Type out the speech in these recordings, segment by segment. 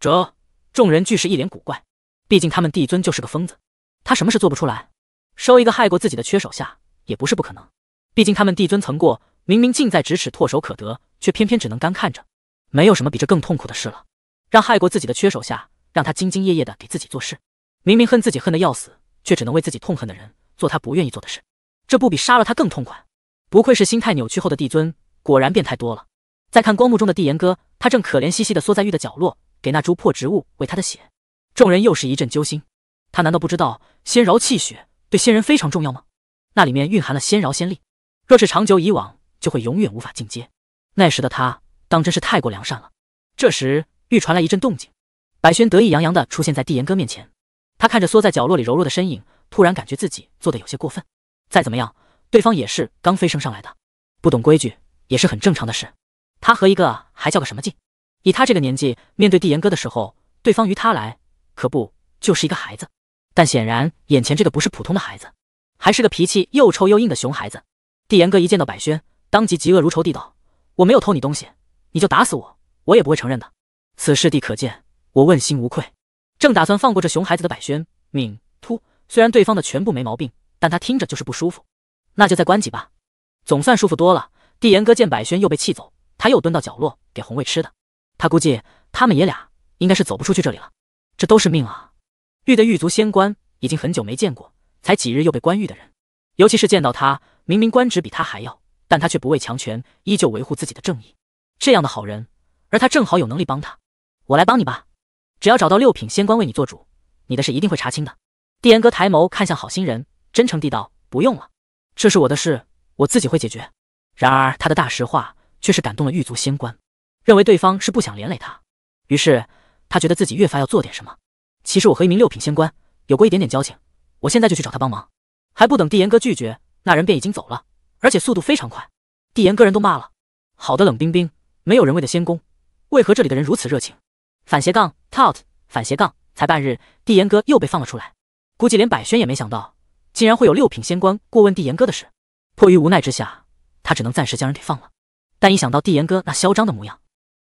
这众人俱是一脸古怪，毕竟他们帝尊就是个疯子，他什么事做不出来？收一个害过自己的缺手下也不是不可能。毕竟他们帝尊曾过，明明近在咫尺、唾手可得，却偏偏只能干看着，没有什么比这更痛苦的事了。让害过自己的缺手下，让他兢兢业业的给自己做事，明明恨自己恨得要死，却只能为自己痛恨的人做他不愿意做的事，这不比杀了他更痛快？不愧是心态扭曲后的帝尊，果然变态多了。再看光幕中的帝颜哥，他正可怜兮兮的缩在玉的角落。给那株破植物喂他的血，众人又是一阵揪心。他难道不知道仙饶气血对仙人非常重要吗？那里面蕴含了仙饶仙力，若是长久以往，就会永远无法进阶。那时的他，当真是太过良善了。这时，玉传来一阵动静，白轩得意洋洋的出现在帝颜哥面前。他看着缩在角落里柔弱的身影，突然感觉自己做的有些过分。再怎么样，对方也是刚飞升上来的，不懂规矩也是很正常的事。他和一个还叫个什么劲？以他这个年纪，面对帝颜哥的时候，对方于他来可不就是一个孩子。但显然，眼前这个不是普通的孩子，还是个脾气又臭又硬的熊孩子。帝颜哥一见到百轩，当即嫉恶如仇地道：“我没有偷你东西，你就打死我，我也不会承认的。此事地可见，我问心无愧。”正打算放过这熊孩子的百轩，敏突虽然对方的全部没毛病，但他听着就是不舒服。那就再关几吧，总算舒服多了。帝颜哥见百轩又被气走，他又蹲到角落给红卫吃的。他估计他们爷俩应该是走不出去这里了，这都是命啊！玉的狱卒仙官已经很久没见过，才几日又被关狱的人，尤其是见到他，明明官职比他还要，但他却不畏强权，依旧维护自己的正义，这样的好人，而他正好有能力帮他。我来帮你吧，只要找到六品仙官为你做主，你的事一定会查清的。帝颜哥抬眸看向好心人，真诚地道：“不用了，这是我的事，我自己会解决。”然而他的大实话却是感动了狱卒仙官。认为对方是不想连累他，于是他觉得自己越发要做点什么。其实我和一名六品仙官有过一点点交情，我现在就去找他帮忙。还不等帝炎哥拒绝，那人便已经走了，而且速度非常快。帝炎哥人都骂了，好的冷冰冰、没有人为的仙宫，为何这里的人如此热情？反斜杠 t out 反斜杠，才半日，帝炎哥又被放了出来。估计连百轩也没想到，竟然会有六品仙官过问帝炎哥的事。迫于无奈之下，他只能暂时将人给放了。但一想到帝炎哥那嚣张的模样，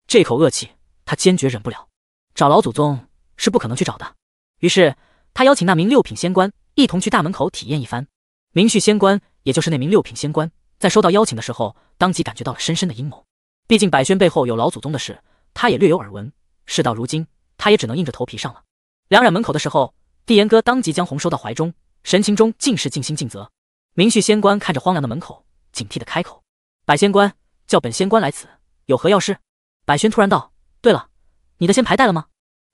这口恶气，他坚决忍不了。找老祖宗是不可能去找的，于是他邀请那名六品仙官一同去大门口体验一番。明旭仙官，也就是那名六品仙官，在收到邀请的时候，当即感觉到了深深的阴谋。毕竟百轩背后有老祖宗的事，他也略有耳闻。事到如今，他也只能硬着头皮上了。两染门口的时候，帝颜哥当即将红收到怀中，神情中尽是尽心尽责。明旭仙官看着荒凉的门口，警惕的开口：“百仙官叫本仙官来此，有何要事？”百轩突然道：“对了，你的仙牌带了吗？”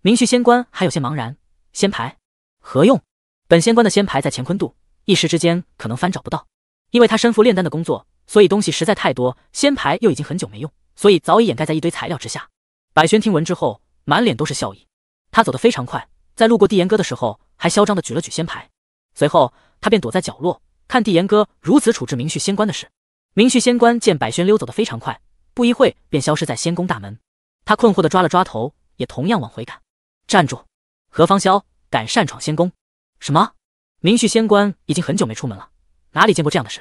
明旭仙官还有些茫然：“仙牌何用？本仙官的仙牌在乾坤度，一时之间可能翻找不到。因为他身负炼丹的工作，所以东西实在太多，仙牌又已经很久没用，所以早已掩盖在一堆材料之下。”百轩听闻之后，满脸都是笑意。他走得非常快，在路过帝言哥的时候，还嚣张的举了举仙牌。随后，他便躲在角落看帝言哥如此处置明旭仙官的事。明旭仙官见百轩溜走得非常快。不一会便消失在仙宫大门，他困惑地抓了抓头，也同样往回赶。站住！何方宵敢擅闯仙宫？什么？明旭仙官已经很久没出门了，哪里见过这样的事？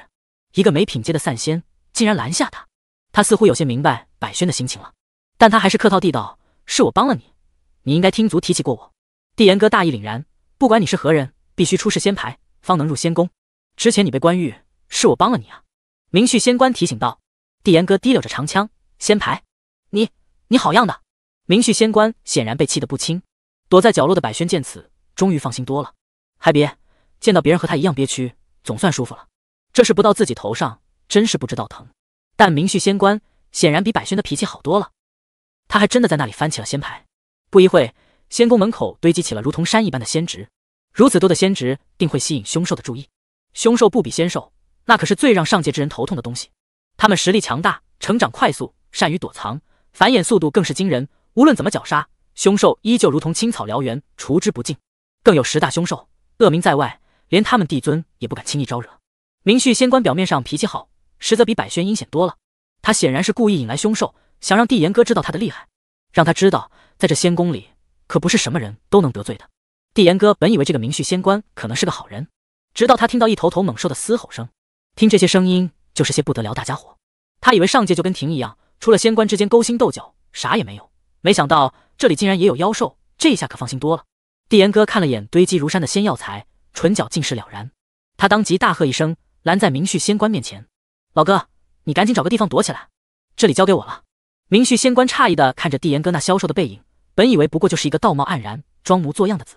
一个没品阶的散仙竟然拦下他？他似乎有些明白百轩的心情了，但他还是客套地道：“是我帮了你，你应该听族提起过我。”帝炎哥大义凛然：“不管你是何人，必须出示仙牌，方能入仙宫。之前你被关狱，是我帮了你啊。”明旭仙官提醒道。帝颜哥提溜着长枪，仙牌，你，你好样的！明旭仙官显然被气得不轻。躲在角落的百轩见此，终于放心多了。还别见到别人和他一样憋屈，总算舒服了。这事不到自己头上，真是不知道疼。但明旭仙官显然比百轩的脾气好多了。他还真的在那里翻起了仙牌。不一会，仙宫门口堆积起了如同山一般的仙植。如此多的仙植，定会吸引凶兽的注意。凶兽不比仙兽，那可是最让上界之人头痛的东西。他们实力强大，成长快速，善于躲藏，繁衍速度更是惊人。无论怎么绞杀，凶兽依旧如同青草燎原，除之不尽。更有十大凶兽，恶名在外，连他们帝尊也不敢轻易招惹。明旭仙官表面上脾气好，实则比百轩阴险多了。他显然是故意引来凶兽，想让帝炎哥知道他的厉害，让他知道在这仙宫里可不是什么人都能得罪的。帝炎哥本以为这个明旭仙官可能是个好人，直到他听到一头头猛兽的嘶吼声，听这些声音。就是些不得了大家伙，他以为上界就跟庭一样，除了仙官之间勾心斗角，啥也没有。没想到这里竟然也有妖兽，这下可放心多了。帝颜哥看了眼堆积如山的仙药材，唇角尽是了然。他当即大喝一声，拦在明旭仙官面前：“老哥，你赶紧找个地方躲起来，这里交给我了。”明旭仙官诧异的看着帝颜哥那消瘦的背影，本以为不过就是一个道貌岸然、装模作样的子，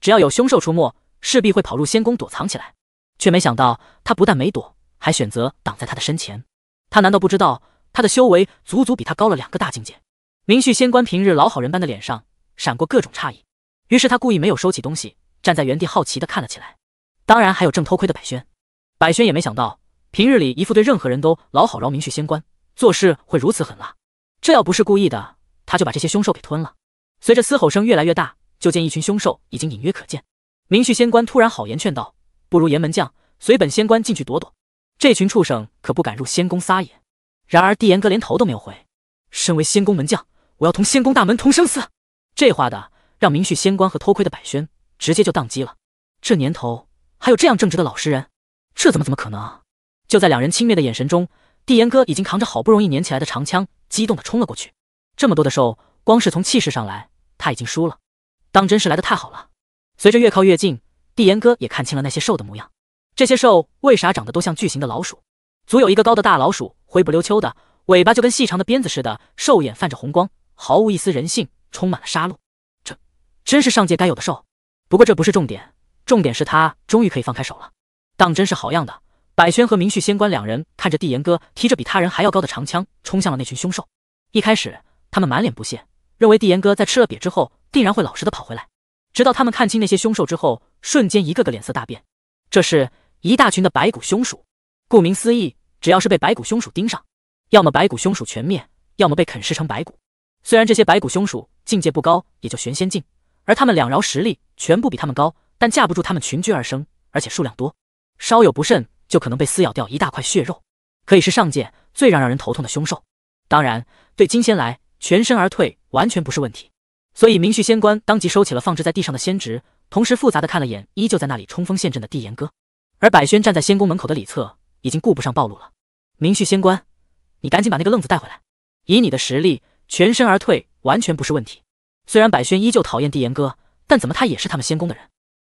只要有凶兽出没，势必会跑入仙宫躲藏起来，却没想到他不但没躲。还选择挡在他的身前，他难道不知道他的修为足足比他高了两个大境界？明旭仙官平日老好人般的脸上闪过各种诧异，于是他故意没有收起东西，站在原地好奇的看了起来。当然，还有正偷窥的百轩，百轩也没想到平日里一副对任何人都老好饶明旭仙官做事会如此狠辣，这要不是故意的，他就把这些凶兽给吞了。随着嘶吼声越来越大，就见一群凶兽已经隐约可见。明旭仙官突然好言劝道：“不如岩门将随本仙官进去躲躲。”这群畜生可不敢入仙宫撒野。然而帝颜哥连头都没有回。身为仙宫门将，我要同仙宫大门同生死。这话的让明旭仙官和偷窥的百轩直接就宕机了。这年头还有这样正直的老实人，这怎么怎么可能？就在两人轻蔑的眼神中，帝颜哥已经扛着好不容易粘起来的长枪，激动地冲了过去。这么多的兽，光是从气势上来，他已经输了。当真是来的太好了。随着越靠越近，帝颜哥也看清了那些兽的模样。这些兽为啥长得都像巨型的老鼠？足有一个高的大老鼠，灰不溜秋的，尾巴就跟细长的鞭子似的。兽眼泛着红光，毫无一丝人性，充满了杀戮。这真是上界该有的兽。不过这不是重点，重点是他终于可以放开手了。当真是好样的！百轩和明旭仙官两人看着帝颜哥提着比他人还要高的长枪冲向了那群凶兽。一开始他们满脸不屑，认为帝颜哥在吃了瘪之后定然会老实的跑回来。直到他们看清那些凶兽之后，瞬间一个个脸色大变。这是。一大群的白骨凶鼠，顾名思义，只要是被白骨凶鼠盯上，要么白骨凶鼠全灭，要么被啃食成白骨。虽然这些白骨凶鼠境界不高，也就玄仙境，而他们两饶实力全部比他们高，但架不住他们群居而生，而且数量多，稍有不慎就可能被撕咬掉一大块血肉，可以是上界最让让人头痛的凶兽。当然，对金仙来，全身而退完全不是问题。所以明旭仙官当即收起了放置在地上的仙植，同时复杂的看了眼依旧在那里冲锋陷阵的帝炎哥。而百轩站在仙宫门口的里侧，已经顾不上暴露了。明旭仙官，你赶紧把那个愣子带回来。以你的实力，全身而退完全不是问题。虽然百轩依旧讨厌帝颜哥，但怎么他也是他们仙宫的人。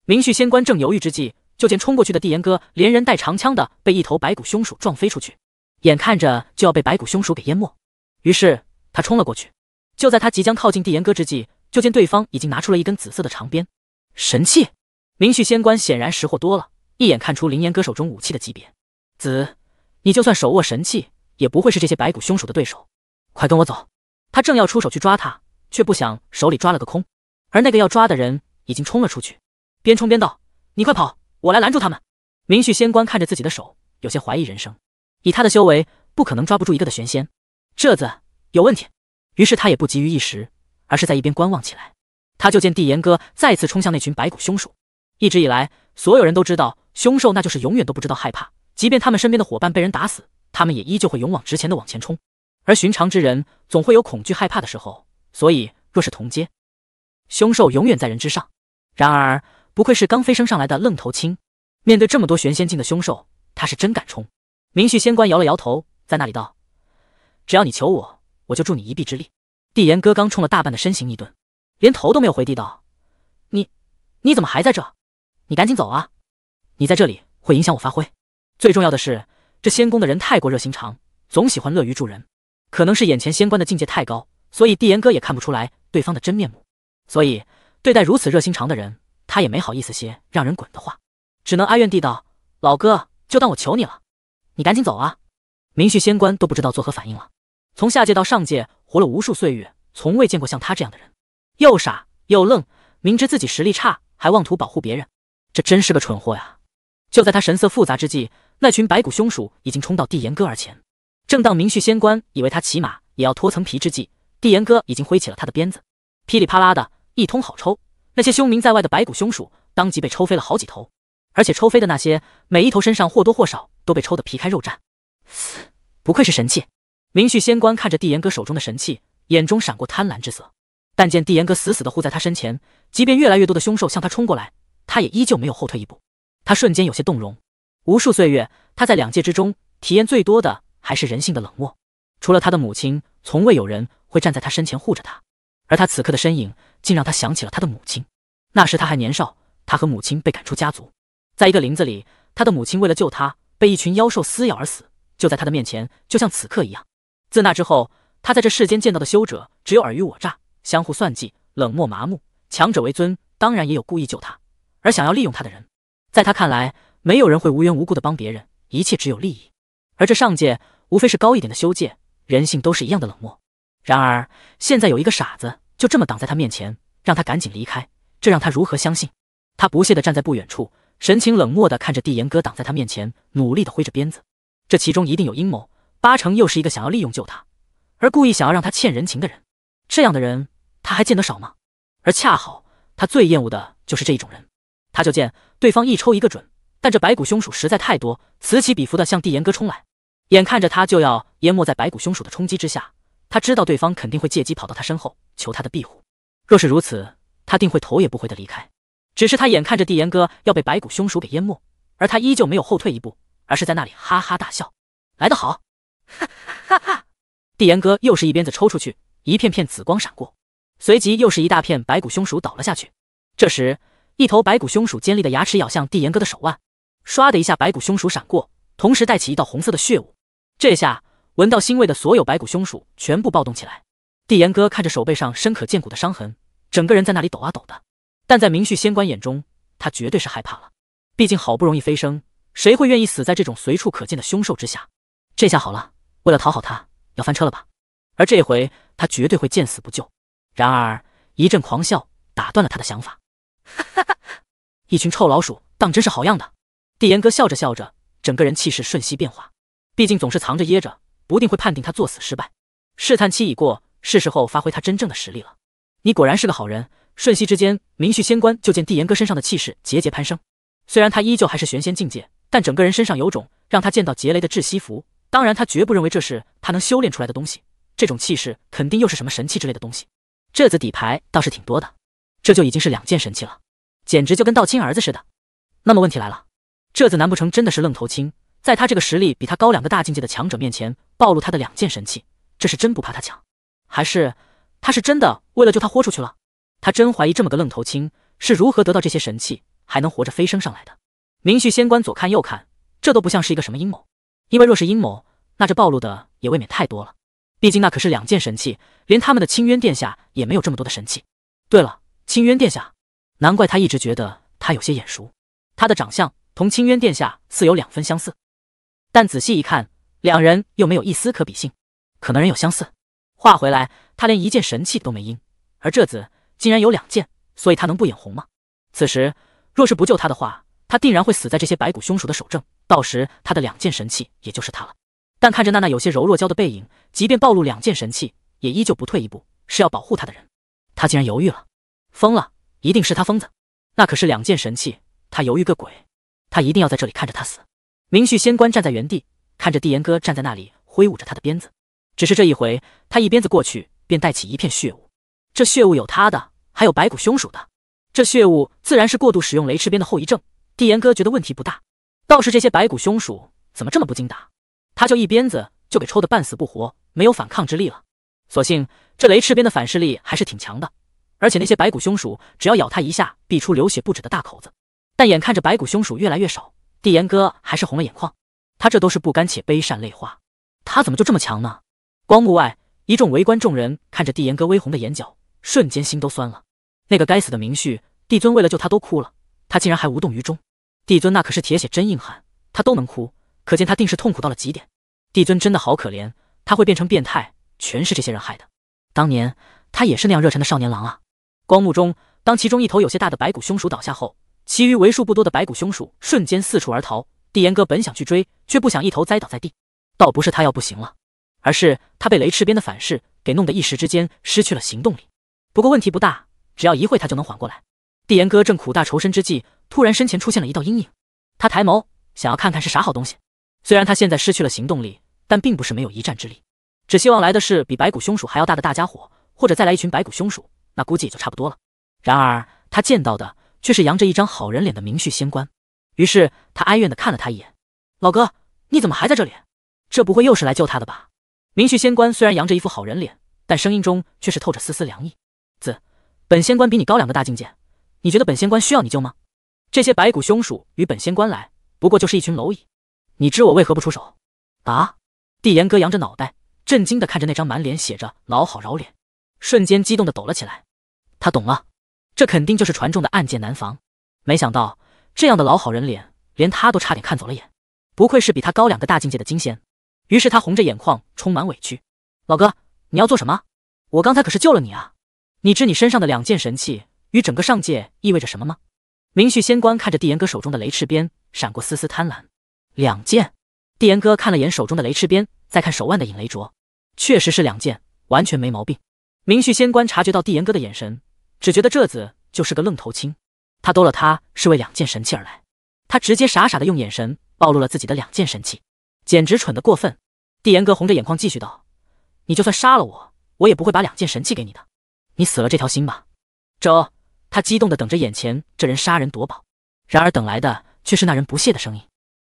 明旭仙官正犹豫之际，就见冲过去的帝颜哥连人带长枪的被一头白骨凶鼠撞飞出去，眼看着就要被白骨凶鼠给淹没，于是他冲了过去。就在他即将靠近帝颜哥之际，就见对方已经拿出了一根紫色的长鞭，神器。明旭仙官显然识货多了。一眼看出林岩哥手中武器的级别，子，你就算手握神器，也不会是这些白骨凶手的对手。快跟我走！他正要出手去抓他，却不想手里抓了个空，而那个要抓的人已经冲了出去，边冲边道：“你快跑，我来拦住他们。”明旭仙官看着自己的手，有些怀疑人生。以他的修为，不可能抓不住一个的玄仙，这子有问题。于是他也不急于一时，而是在一边观望起来。他就见帝岩哥再次冲向那群白骨凶手。一直以来，所有人都知道。凶兽，那就是永远都不知道害怕，即便他们身边的伙伴被人打死，他们也依旧会勇往直前的往前冲。而寻常之人，总会有恐惧害怕的时候，所以若是同阶，凶兽永远在人之上。然而，不愧是刚飞升上来的愣头青，面对这么多玄仙境的凶兽，他是真敢冲。明旭仙官摇了摇头，在那里道：“只要你求我，我就助你一臂之力。”帝炎哥刚冲了大半的身形一顿，连头都没有回地道：“你，你怎么还在这？你赶紧走啊！”你在这里会影响我发挥。最重要的是，这仙宫的人太过热心肠，总喜欢乐于助人。可能是眼前仙官的境界太高，所以帝炎哥也看不出来对方的真面目。所以对待如此热心肠的人，他也没好意思些让人滚的话，只能哀怨地道：“老哥，就当我求你了，你赶紧走啊！”明旭仙官都不知道作何反应了。从下界到上界，活了无数岁月，从未见过像他这样的人，又傻又愣，明知自己实力差，还妄图保护别人，这真是个蠢货呀！就在他神色复杂之际，那群白骨凶鼠已经冲到帝颜哥而前。正当明旭仙官以为他骑马也要脱层皮之际，帝颜哥已经挥起了他的鞭子，噼里啪啦的一通好抽。那些凶名在外的白骨凶鼠当即被抽飞了好几头，而且抽飞的那些，每一头身上或多或少都被抽得皮开肉绽。不愧是神器！明旭仙官看着帝颜哥手中的神器，眼中闪过贪婪之色。但见帝颜哥死死地护在他身前，即便越来越多的凶兽向他冲过来，他也依旧没有后退一步。他瞬间有些动容。无数岁月，他在两界之中体验最多的还是人性的冷漠。除了他的母亲，从未有人会站在他身前护着他。而他此刻的身影，竟让他想起了他的母亲。那时他还年少，他和母亲被赶出家族，在一个林子里，他的母亲为了救他，被一群妖兽撕咬而死。就在他的面前，就像此刻一样。自那之后，他在这世间见到的修者，只有尔虞我诈、相互算计、冷漠麻木、强者为尊。当然，也有故意救他而想要利用他的人。在他看来，没有人会无缘无故的帮别人，一切只有利益。而这上界无非是高一点的修界，人性都是一样的冷漠。然而现在有一个傻子就这么挡在他面前，让他赶紧离开，这让他如何相信？他不屑的站在不远处，神情冷漠的看着帝炎哥挡在他面前，努力的挥着鞭子。这其中一定有阴谋，八成又是一个想要利用救他，而故意想要让他欠人情的人。这样的人他还见得少吗？而恰好他最厌恶的就是这一种人。他就见对方一抽一个准，但这白骨凶鼠实在太多，此起彼伏的向帝颜哥冲来，眼看着他就要淹没在白骨凶鼠的冲击之下，他知道对方肯定会借机跑到他身后求他的庇护，若是如此，他定会头也不回的离开。只是他眼看着帝颜哥要被白骨凶鼠给淹没，而他依旧没有后退一步，而是在那里哈哈大笑，来得好，哈哈哈帝颜哥又是一鞭子抽出去，一片片紫光闪过，随即又是一大片白骨凶鼠倒了下去。这时。一头白骨凶鼠尖利的牙齿咬向帝颜哥的手腕，唰的一下，白骨凶鼠闪过，同时带起一道红色的血雾。这下闻到腥味的所有白骨凶鼠全部暴动起来。帝颜哥看着手背上深可见骨的伤痕，整个人在那里抖啊抖的。但在明旭仙官眼中，他绝对是害怕了。毕竟好不容易飞升，谁会愿意死在这种随处可见的凶兽之下？这下好了，为了讨好他，要翻车了吧？而这回他绝对会见死不救。然而一阵狂笑打断了他的想法。哈哈，一群臭老鼠，当真是好样的！帝颜哥笑着笑着，整个人气势瞬息变化。毕竟总是藏着掖着，不定会判定他作死失败。试探期已过，是时候发挥他真正的实力了。你果然是个好人。瞬息之间，明旭仙官就见帝颜哥身上的气势节节攀升。虽然他依旧还是玄仙境界，但整个人身上有种让他见到劫雷的窒息符。当然，他绝不认为这是他能修炼出来的东西。这种气势肯定又是什么神器之类的东西。这子底牌倒是挺多的，这就已经是两件神器了。简直就跟道亲儿子似的。那么问题来了，这子难不成真的是愣头青？在他这个实力比他高两个大境界的强者面前暴露他的两件神器，这是真不怕他抢，还是他是真的为了救他豁出去了？他真怀疑这么个愣头青是如何得到这些神器，还能活着飞升上来的。明旭仙官左看右看，这都不像是一个什么阴谋，因为若是阴谋，那这暴露的也未免太多了。毕竟那可是两件神器，连他们的清渊殿下也没有这么多的神器。对了，清渊殿下。难怪他一直觉得他有些眼熟，他的长相同青渊殿下似有两分相似，但仔细一看，两人又没有一丝可比性。可能人有相似。话回来，他连一件神器都没赢，而这子竟然有两件，所以他能不眼红吗？此时若是不救他的话，他定然会死在这些白骨凶鼠的手中，到时他的两件神器也就是他了。但看着娜娜有些柔弱娇的背影，即便暴露两件神器，也依旧不退一步，是要保护他的人。他竟然犹豫了，疯了。一定是他疯子，那可是两件神器，他犹豫个鬼，他一定要在这里看着他死。明旭仙官站在原地，看着帝炎哥站在那里挥舞着他的鞭子，只是这一回，他一鞭子过去便带起一片血雾，这血雾有他的，还有白骨凶鼠的，这血雾自然是过度使用雷翅鞭的后遗症。帝炎哥觉得问题不大，倒是这些白骨凶鼠怎么这么不经打，他就一鞭子就给抽得半死不活，没有反抗之力了，所幸这雷翅鞭的反噬力还是挺强的。而且那些白骨凶鼠只要咬他一下，必出流血不止的大口子。但眼看着白骨凶鼠越来越少，帝颜哥还是红了眼眶。他这都是不甘且悲善泪花。他怎么就这么强呢？光幕外一众围观众人看着帝颜哥微红的眼角，瞬间心都酸了。那个该死的明旭，帝尊为了救他都哭了，他竟然还无动于衷。帝尊那可是铁血真硬汉，他都能哭，可见他定是痛苦到了极点。帝尊真的好可怜，他会变成变态，全是这些人害的。当年他也是那样热忱的少年郎啊。光幕中，当其中一头有些大的白骨凶鼠倒下后，其余为数不多的白骨凶鼠瞬间四处而逃。帝颜哥本想去追，却不想一头栽倒在地。倒不是他要不行了，而是他被雷赤鞭的反噬给弄得一时之间失去了行动力。不过问题不大，只要一会他就能缓过来。帝颜哥正苦大仇深之际，突然身前出现了一道阴影。他抬眸，想要看看是啥好东西。虽然他现在失去了行动力，但并不是没有一战之力。只希望来的是比白骨凶鼠还要大的大家伙，或者再来一群白骨凶鼠。那估计也就差不多了。然而他见到的却是扬着一张好人脸的明旭仙官，于是他哀怨的看了他一眼：“老哥，你怎么还在这里？这不会又是来救他的吧？”明旭仙官虽然扬着一副好人脸，但声音中却是透着丝丝凉意：“子，本仙官比你高两个大境界，你觉得本仙官需要你救吗？这些白骨凶鼠与本仙官来，不过就是一群蝼蚁。你知我为何不出手？”啊！帝炎哥扬着脑袋，震惊的看着那张满脸写着老好饶脸。瞬间激动的抖了起来，他懂了，这肯定就是传中的暗箭难防。没想到这样的老好人脸，连他都差点看走了眼。不愧是比他高两个大境界的金仙。于是他红着眼眶，充满委屈：“老哥，你要做什么？我刚才可是救了你啊！你知你身上的两件神器与整个上界意味着什么吗？”明旭仙官看着帝颜哥手中的雷翅鞭，闪过丝丝贪婪。两件？帝颜哥看了眼手中的雷翅鞭，再看手腕的引雷镯，确实是两件，完全没毛病。明旭仙官察觉到帝颜哥的眼神，只觉得这子就是个愣头青。他兜了他，是为两件神器而来。他直接傻傻的用眼神暴露了自己的两件神器，简直蠢得过分。帝颜哥红着眼眶继续道：“你就算杀了我，我也不会把两件神器给你的。你死了这条心吧。”周，他激动的等着眼前这人杀人夺宝，然而等来的却是那人不屑的声音：“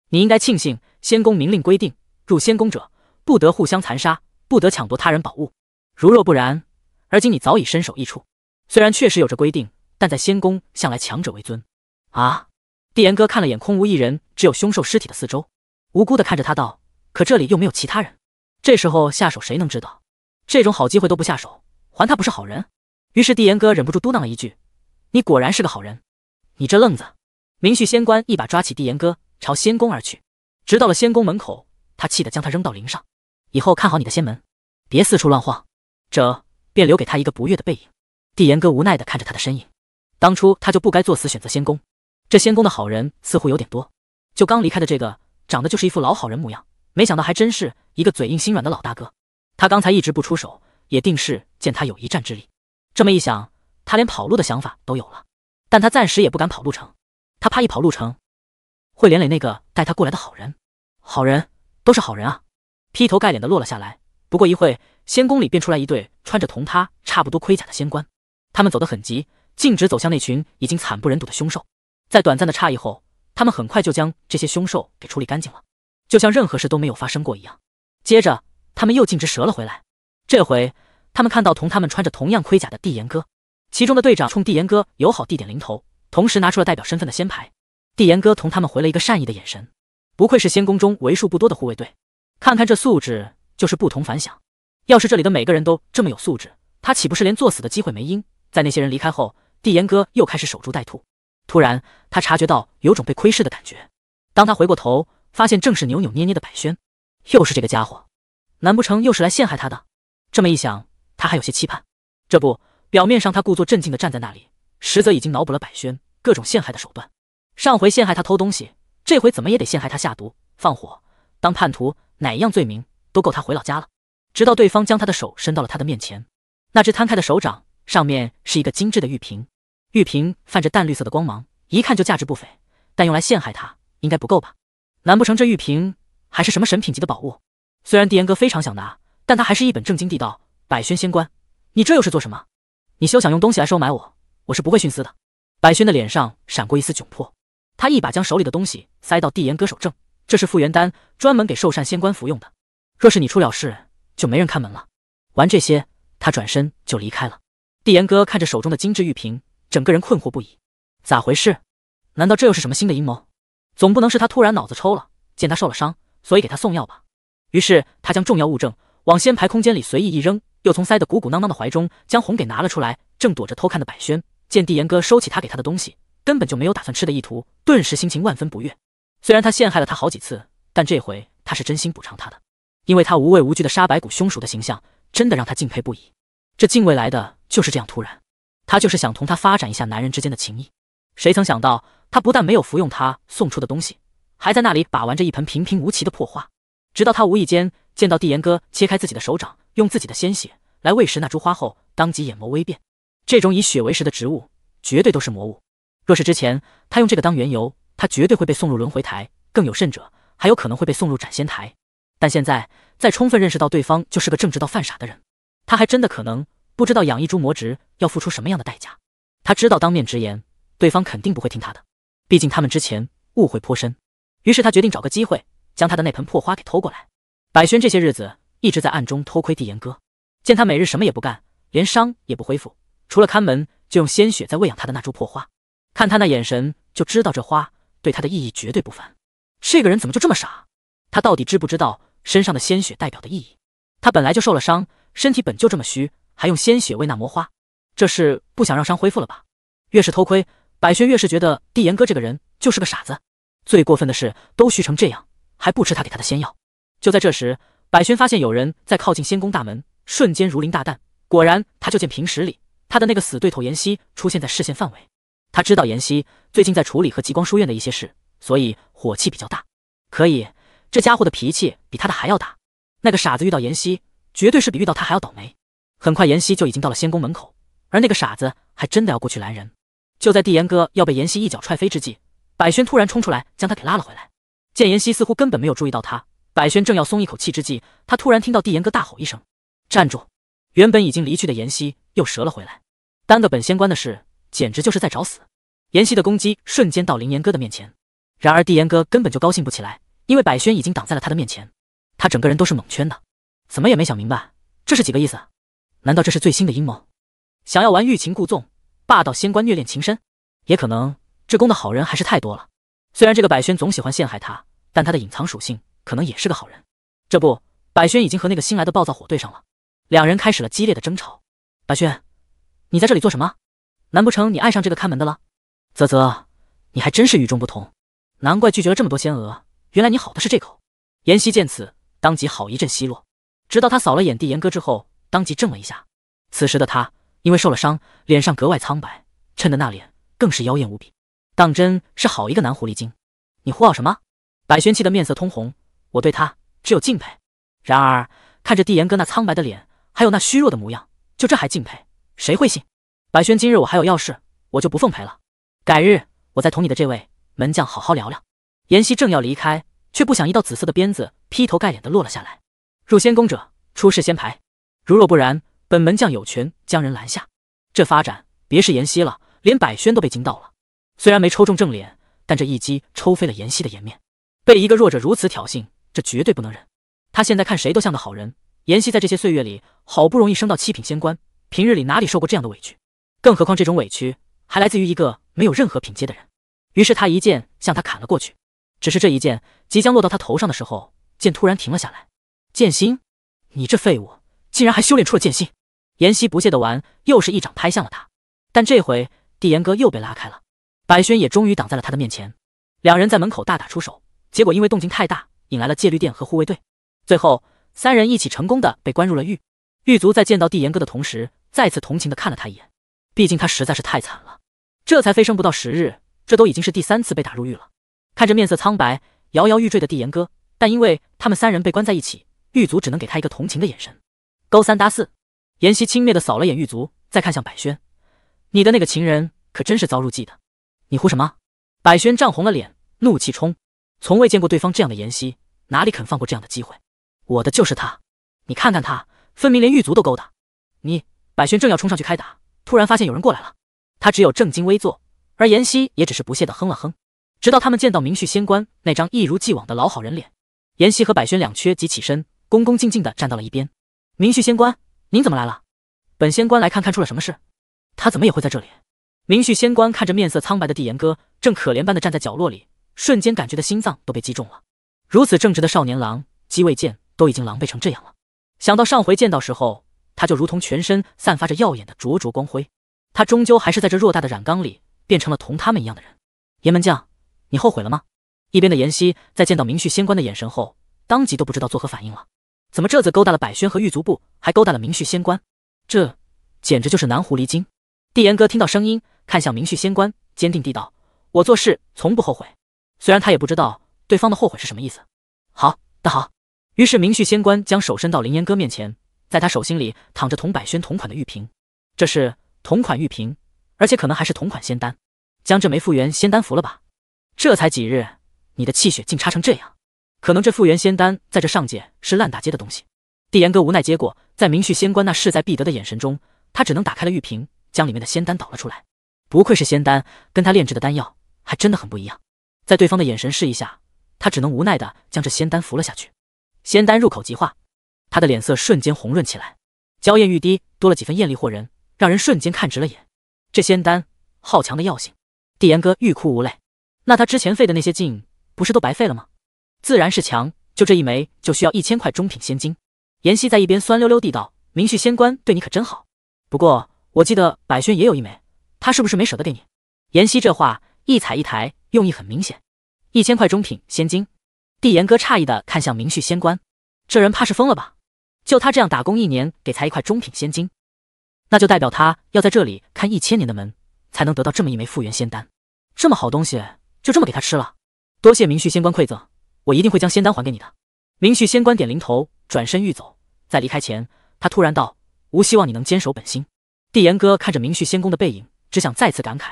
你应该庆幸仙宫明令规定，入仙宫者不得互相残杀，不得抢夺他人宝物。如若不然。”而今你早已身首异处，虽然确实有着规定，但在仙宫向来强者为尊。啊！帝颜哥看了眼空无一人、只有凶兽尸体的四周，无辜的看着他道：“可这里又没有其他人，这时候下手谁能知道？这种好机会都不下手，还他不是好人？”于是帝颜哥忍不住嘟囔了一句：“你果然是个好人，你这愣子！”明旭仙官一把抓起帝颜哥，朝仙宫而去。直到了仙宫门口，他气得将他扔到灵上，以后看好你的仙门，别四处乱晃。这。便留给他一个不悦的背影。帝颜哥无奈地看着他的身影，当初他就不该作死选择仙宫。这仙宫的好人似乎有点多，就刚离开的这个，长得就是一副老好人模样，没想到还真是一个嘴硬心软的老大哥。他刚才一直不出手，也定是见他有一战之力。这么一想，他连跑路的想法都有了。但他暂时也不敢跑路程，他怕一跑路程会连累那个带他过来的好人。好人都是好人啊！劈头盖脸的落了下来。不过一会仙宫里便出来一对穿着同他差不多盔甲的仙官。他们走得很急，径直走向那群已经惨不忍睹的凶兽。在短暂的诧异后，他们很快就将这些凶兽给处理干净了，就像任何事都没有发生过一样。接着，他们又径直折了回来。这回，他们看到同他们穿着同样盔甲的帝炎哥，其中的队长冲帝炎哥友好地点零头，同时拿出了代表身份的仙牌。帝炎哥同他们回了一个善意的眼神。不愧是仙宫中为数不多的护卫队，看看这素质。就是不同凡响。要是这里的每个人都这么有素质，他岂不是连作死的机会没？因在那些人离开后，帝炎哥又开始守株待兔。突然，他察觉到有种被窥视的感觉。当他回过头，发现正是扭扭捏捏的百轩，又是这个家伙，难不成又是来陷害他的？这么一想，他还有些期盼。这不，表面上他故作镇静地站在那里，实则已经脑补了百轩各种陷害的手段。上回陷害他偷东西，这回怎么也得陷害他下毒、放火、当叛徒，哪一样罪名？都够他回老家了。直到对方将他的手伸到了他的面前，那只摊开的手掌上面是一个精致的玉瓶，玉瓶泛着淡绿色的光芒，一看就价值不菲。但用来陷害他应该不够吧？难不成这玉瓶还是什么神品级的宝物？虽然帝颜哥非常想拿，但他还是一本正经地道：“百轩仙官，你这又是做什么？你休想用东西来收买我，我是不会徇私的。”百轩的脸上闪过一丝窘迫，他一把将手里的东西塞到帝颜哥手正，这是复原丹，专门给寿善仙官服用的。若是你出了事，就没人看门了。玩这些，他转身就离开了。帝颜哥看着手中的精致玉瓶，整个人困惑不已，咋回事？难道这又是什么新的阴谋？总不能是他突然脑子抽了，见他受了伤，所以给他送药吧？于是他将重要物证往仙牌空间里随意一扔，又从塞得鼓鼓囊囊的怀中将红给拿了出来。正躲着偷看的百轩，见帝颜哥收起他给他的东西，根本就没有打算吃的意图，顿时心情万分不悦。虽然他陷害了他好几次，但这回他是真心补偿他的。因为他无畏无惧的杀白骨凶鼠的形象，真的让他敬佩不已。这敬畏来的就是这样突然，他就是想同他发展一下男人之间的情谊。谁曾想到，他不但没有服用他送出的东西，还在那里把玩着一盆平平无奇的破花。直到他无意间见到帝颜哥切开自己的手掌，用自己的鲜血来喂食那株花后，当即眼眸微变。这种以血为食的植物，绝对都是魔物。若是之前他用这个当缘由，他绝对会被送入轮回台，更有甚者，还有可能会被送入斩仙台。但现在，再充分认识到对方就是个正直到犯傻的人，他还真的可能不知道养一株魔植要付出什么样的代价。他知道当面直言，对方肯定不会听他的，毕竟他们之前误会颇深。于是他决定找个机会将他的那盆破花给偷过来。百轩这些日子一直在暗中偷窥帝颜哥，见他每日什么也不干，连伤也不恢复，除了看门，就用鲜血在喂养他的那株破花。看他那眼神，就知道这花对他的意义绝对不凡。这个人怎么就这么傻？他到底知不知道？身上的鲜血代表的意义，他本来就受了伤，身体本就这么虚，还用鲜血为那魔花，这是不想让伤恢复了吧？越是偷窥，百轩越是觉得帝炎哥这个人就是个傻子。最过分的是，都虚成这样，还不吃他给他的仙药。就在这时，百轩发现有人在靠近仙宫大门，瞬间如临大难。果然，他就见平时里他的那个死对头妍希出现在视线范围。他知道妍希最近在处理和极光书院的一些事，所以火气比较大，可以。这家伙的脾气比他的还要大。那个傻子遇到妍希，绝对是比遇到他还要倒霉。很快，妍希就已经到了仙宫门口，而那个傻子还真的要过去拦人。就在帝颜哥要被妍希一脚踹飞之际，百轩突然冲出来将他给拉了回来。见妍希似乎根本没有注意到他，百轩正要松一口气之际，他突然听到帝颜哥大吼一声：“站住！”原本已经离去的妍希又折了回来，耽搁本仙官的事，简直就是在找死。妍希的攻击瞬间到林岩哥的面前，然而帝颜哥根本就高兴不起来。因为百轩已经挡在了他的面前，他整个人都是懵圈的，怎么也没想明白这是几个意思？难道这是最新的阴谋？想要玩欲擒故纵，霸道仙官虐恋情深？也可能这宫的好人还是太多了。虽然这个百轩总喜欢陷害他，但他的隐藏属性可能也是个好人。这不，百轩已经和那个新来的暴躁火对上了，两人开始了激烈的争吵。百轩，你在这里做什么？难不成你爱上这个看门的了？啧啧，你还真是与众不同，难怪拒绝了这么多仙娥。原来你好的是这口，颜夕见此，当即好一阵奚落。直到他扫了眼帝严哥之后，当即怔了一下。此时的他因为受了伤，脸上格外苍白，衬得那脸更是妖艳无比，当真是好一个男狐狸精！你胡闹什么？百轩气得面色通红，我对他只有敬佩。然而看着帝严哥那苍白的脸，还有那虚弱的模样，就这还敬佩，谁会信？百轩，今日我还有要事，我就不奉陪了。改日我再同你的这位门将好好聊聊。妍希正要离开，却不想一道紫色的鞭子劈头盖脸的落了下来。入仙宫者出示仙牌，如若不然，本门将有权将人拦下。这发展，别是妍希了，连百轩都被惊到了。虽然没抽中正脸，但这一击抽飞了妍希的颜面。被一个弱者如此挑衅，这绝对不能忍。他现在看谁都像个好人。妍希在这些岁月里好不容易升到七品仙官，平日里哪里受过这样的委屈？更何况这种委屈还来自于一个没有任何品阶的人。于是他一剑向他砍了过去。只是这一剑即将落到他头上的时候，剑突然停了下来。剑心，你这废物，竟然还修炼出了剑心！颜希不屑的玩，又是一掌拍向了他。但这回帝颜哥又被拉开了，百轩也终于挡在了他的面前。两人在门口大打出手，结果因为动静太大，引来了戒律殿和护卫队。最后三人一起成功的被关入了狱。狱卒在见到帝颜哥的同时，再次同情的看了他一眼，毕竟他实在是太惨了。这才飞升不到十日，这都已经是第三次被打入狱了。看着面色苍白、摇摇欲坠的帝炎歌，但因为他们三人被关在一起，狱卒只能给他一个同情的眼神。勾三搭四，言希轻蔑地扫了眼狱卒，再看向百轩：“你的那个情人可真是遭入计的。”“你胡什么？”百轩涨红了脸，怒气冲。从未见过对方这样的言希，哪里肯放过这样的机会？我的就是他，你看看他，分明连狱卒都勾搭。你百轩正要冲上去开打，突然发现有人过来了，他只有正襟危坐，而言希也只是不屑地哼了哼。直到他们见到明旭仙官那张一如既往的老好人脸，妍希和百轩两缺即起身，恭恭敬敬地站到了一边。明旭仙官，您怎么来了？本仙官来看看出了什么事。他怎么也会在这里？明旭仙官看着面色苍白的帝颜哥，正可怜般地站在角落里，瞬间感觉的心脏都被击中了。如此正直的少年郎，姬未见都已经狼狈成这样了。想到上回见到时候，他就如同全身散发着耀眼的灼灼光辉，他终究还是在这偌大的染缸里变成了同他们一样的人，爷门将。你后悔了吗？一边的言希在见到明旭仙官的眼神后，当即都不知道作何反应了。怎么这次勾搭了百轩和狱卒部，还勾搭了明旭仙官？这简直就是南狐狸精！帝炎哥听到声音，看向明旭仙官，坚定地道：“我做事从不后悔。”虽然他也不知道对方的后悔是什么意思。好，那好。于是明旭仙官将手伸到林岩哥面前，在他手心里躺着同百轩同款的玉瓶，这是同款玉瓶，而且可能还是同款仙丹。将这枚复原仙丹服了吧。这才几日，你的气血竟差成这样，可能这复原仙丹在这上界是烂大街的东西。帝炎哥无奈接过，在明旭仙官那势在必得的眼神中，他只能打开了玉瓶，将里面的仙丹倒了出来。不愧是仙丹，跟他炼制的丹药还真的很不一样。在对方的眼神示意下，他只能无奈的将这仙丹服了下去。仙丹入口即化，他的脸色瞬间红润起来，娇艳欲滴，多了几分艳丽惑人，让人瞬间看直了眼。这仙丹好强的药性，帝炎哥欲哭无泪。那他之前费的那些劲不是都白费了吗？自然是强，就这一枚就需要一千块中品仙金。妍希在一边酸溜溜地道：“明旭仙官对你可真好。”不过我记得百轩也有一枚，他是不是没舍得给你？妍希这话一踩一抬，用意很明显。一千块中品仙金，帝颜哥诧异的看向明旭仙官，这人怕是疯了吧？就他这样打工一年，给才一块中品仙金，那就代表他要在这里看一千年的门，才能得到这么一枚复原仙丹，这么好东西。就这么给他吃了，多谢明旭仙官馈赠，我一定会将仙丹还给你的。明旭仙官点灵头，转身欲走，在离开前，他突然道：“吾希望你能坚守本心。”帝颜哥看着明旭仙宫的背影，只想再次感慨，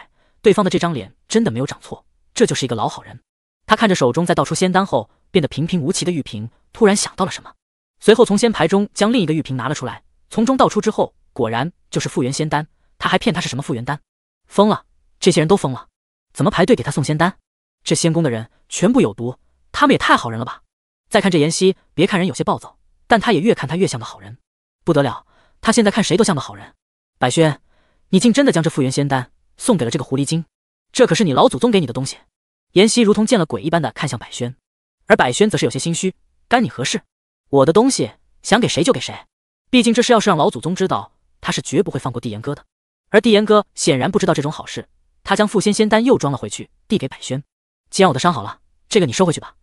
对方的这张脸真的没有长错，这就是一个老好人。他看着手中在倒出仙丹后变得平平无奇的玉瓶，突然想到了什么，随后从仙牌中将另一个玉瓶拿了出来，从中倒出之后，果然就是复原仙丹。他还骗他是什么复原丹，疯了，这些人都疯了。怎么排队给他送仙丹？这仙宫的人全部有毒，他们也太好人了吧！再看这颜汐，别看人有些暴躁，但他也越看他越像个好人。不得了，他现在看谁都像个好人。百轩，你竟真的将这复原仙丹送给了这个狐狸精？这可是你老祖宗给你的东西。颜汐如同见了鬼一般的看向百轩，而百轩则是有些心虚。干你何事？我的东西想给谁就给谁，毕竟这事要是让老祖宗知道，他是绝不会放过帝颜哥的。而帝颜哥显然不知道这种好事。他将复仙仙丹又装了回去，递给百轩。既然我的伤好了，这个你收回去吧。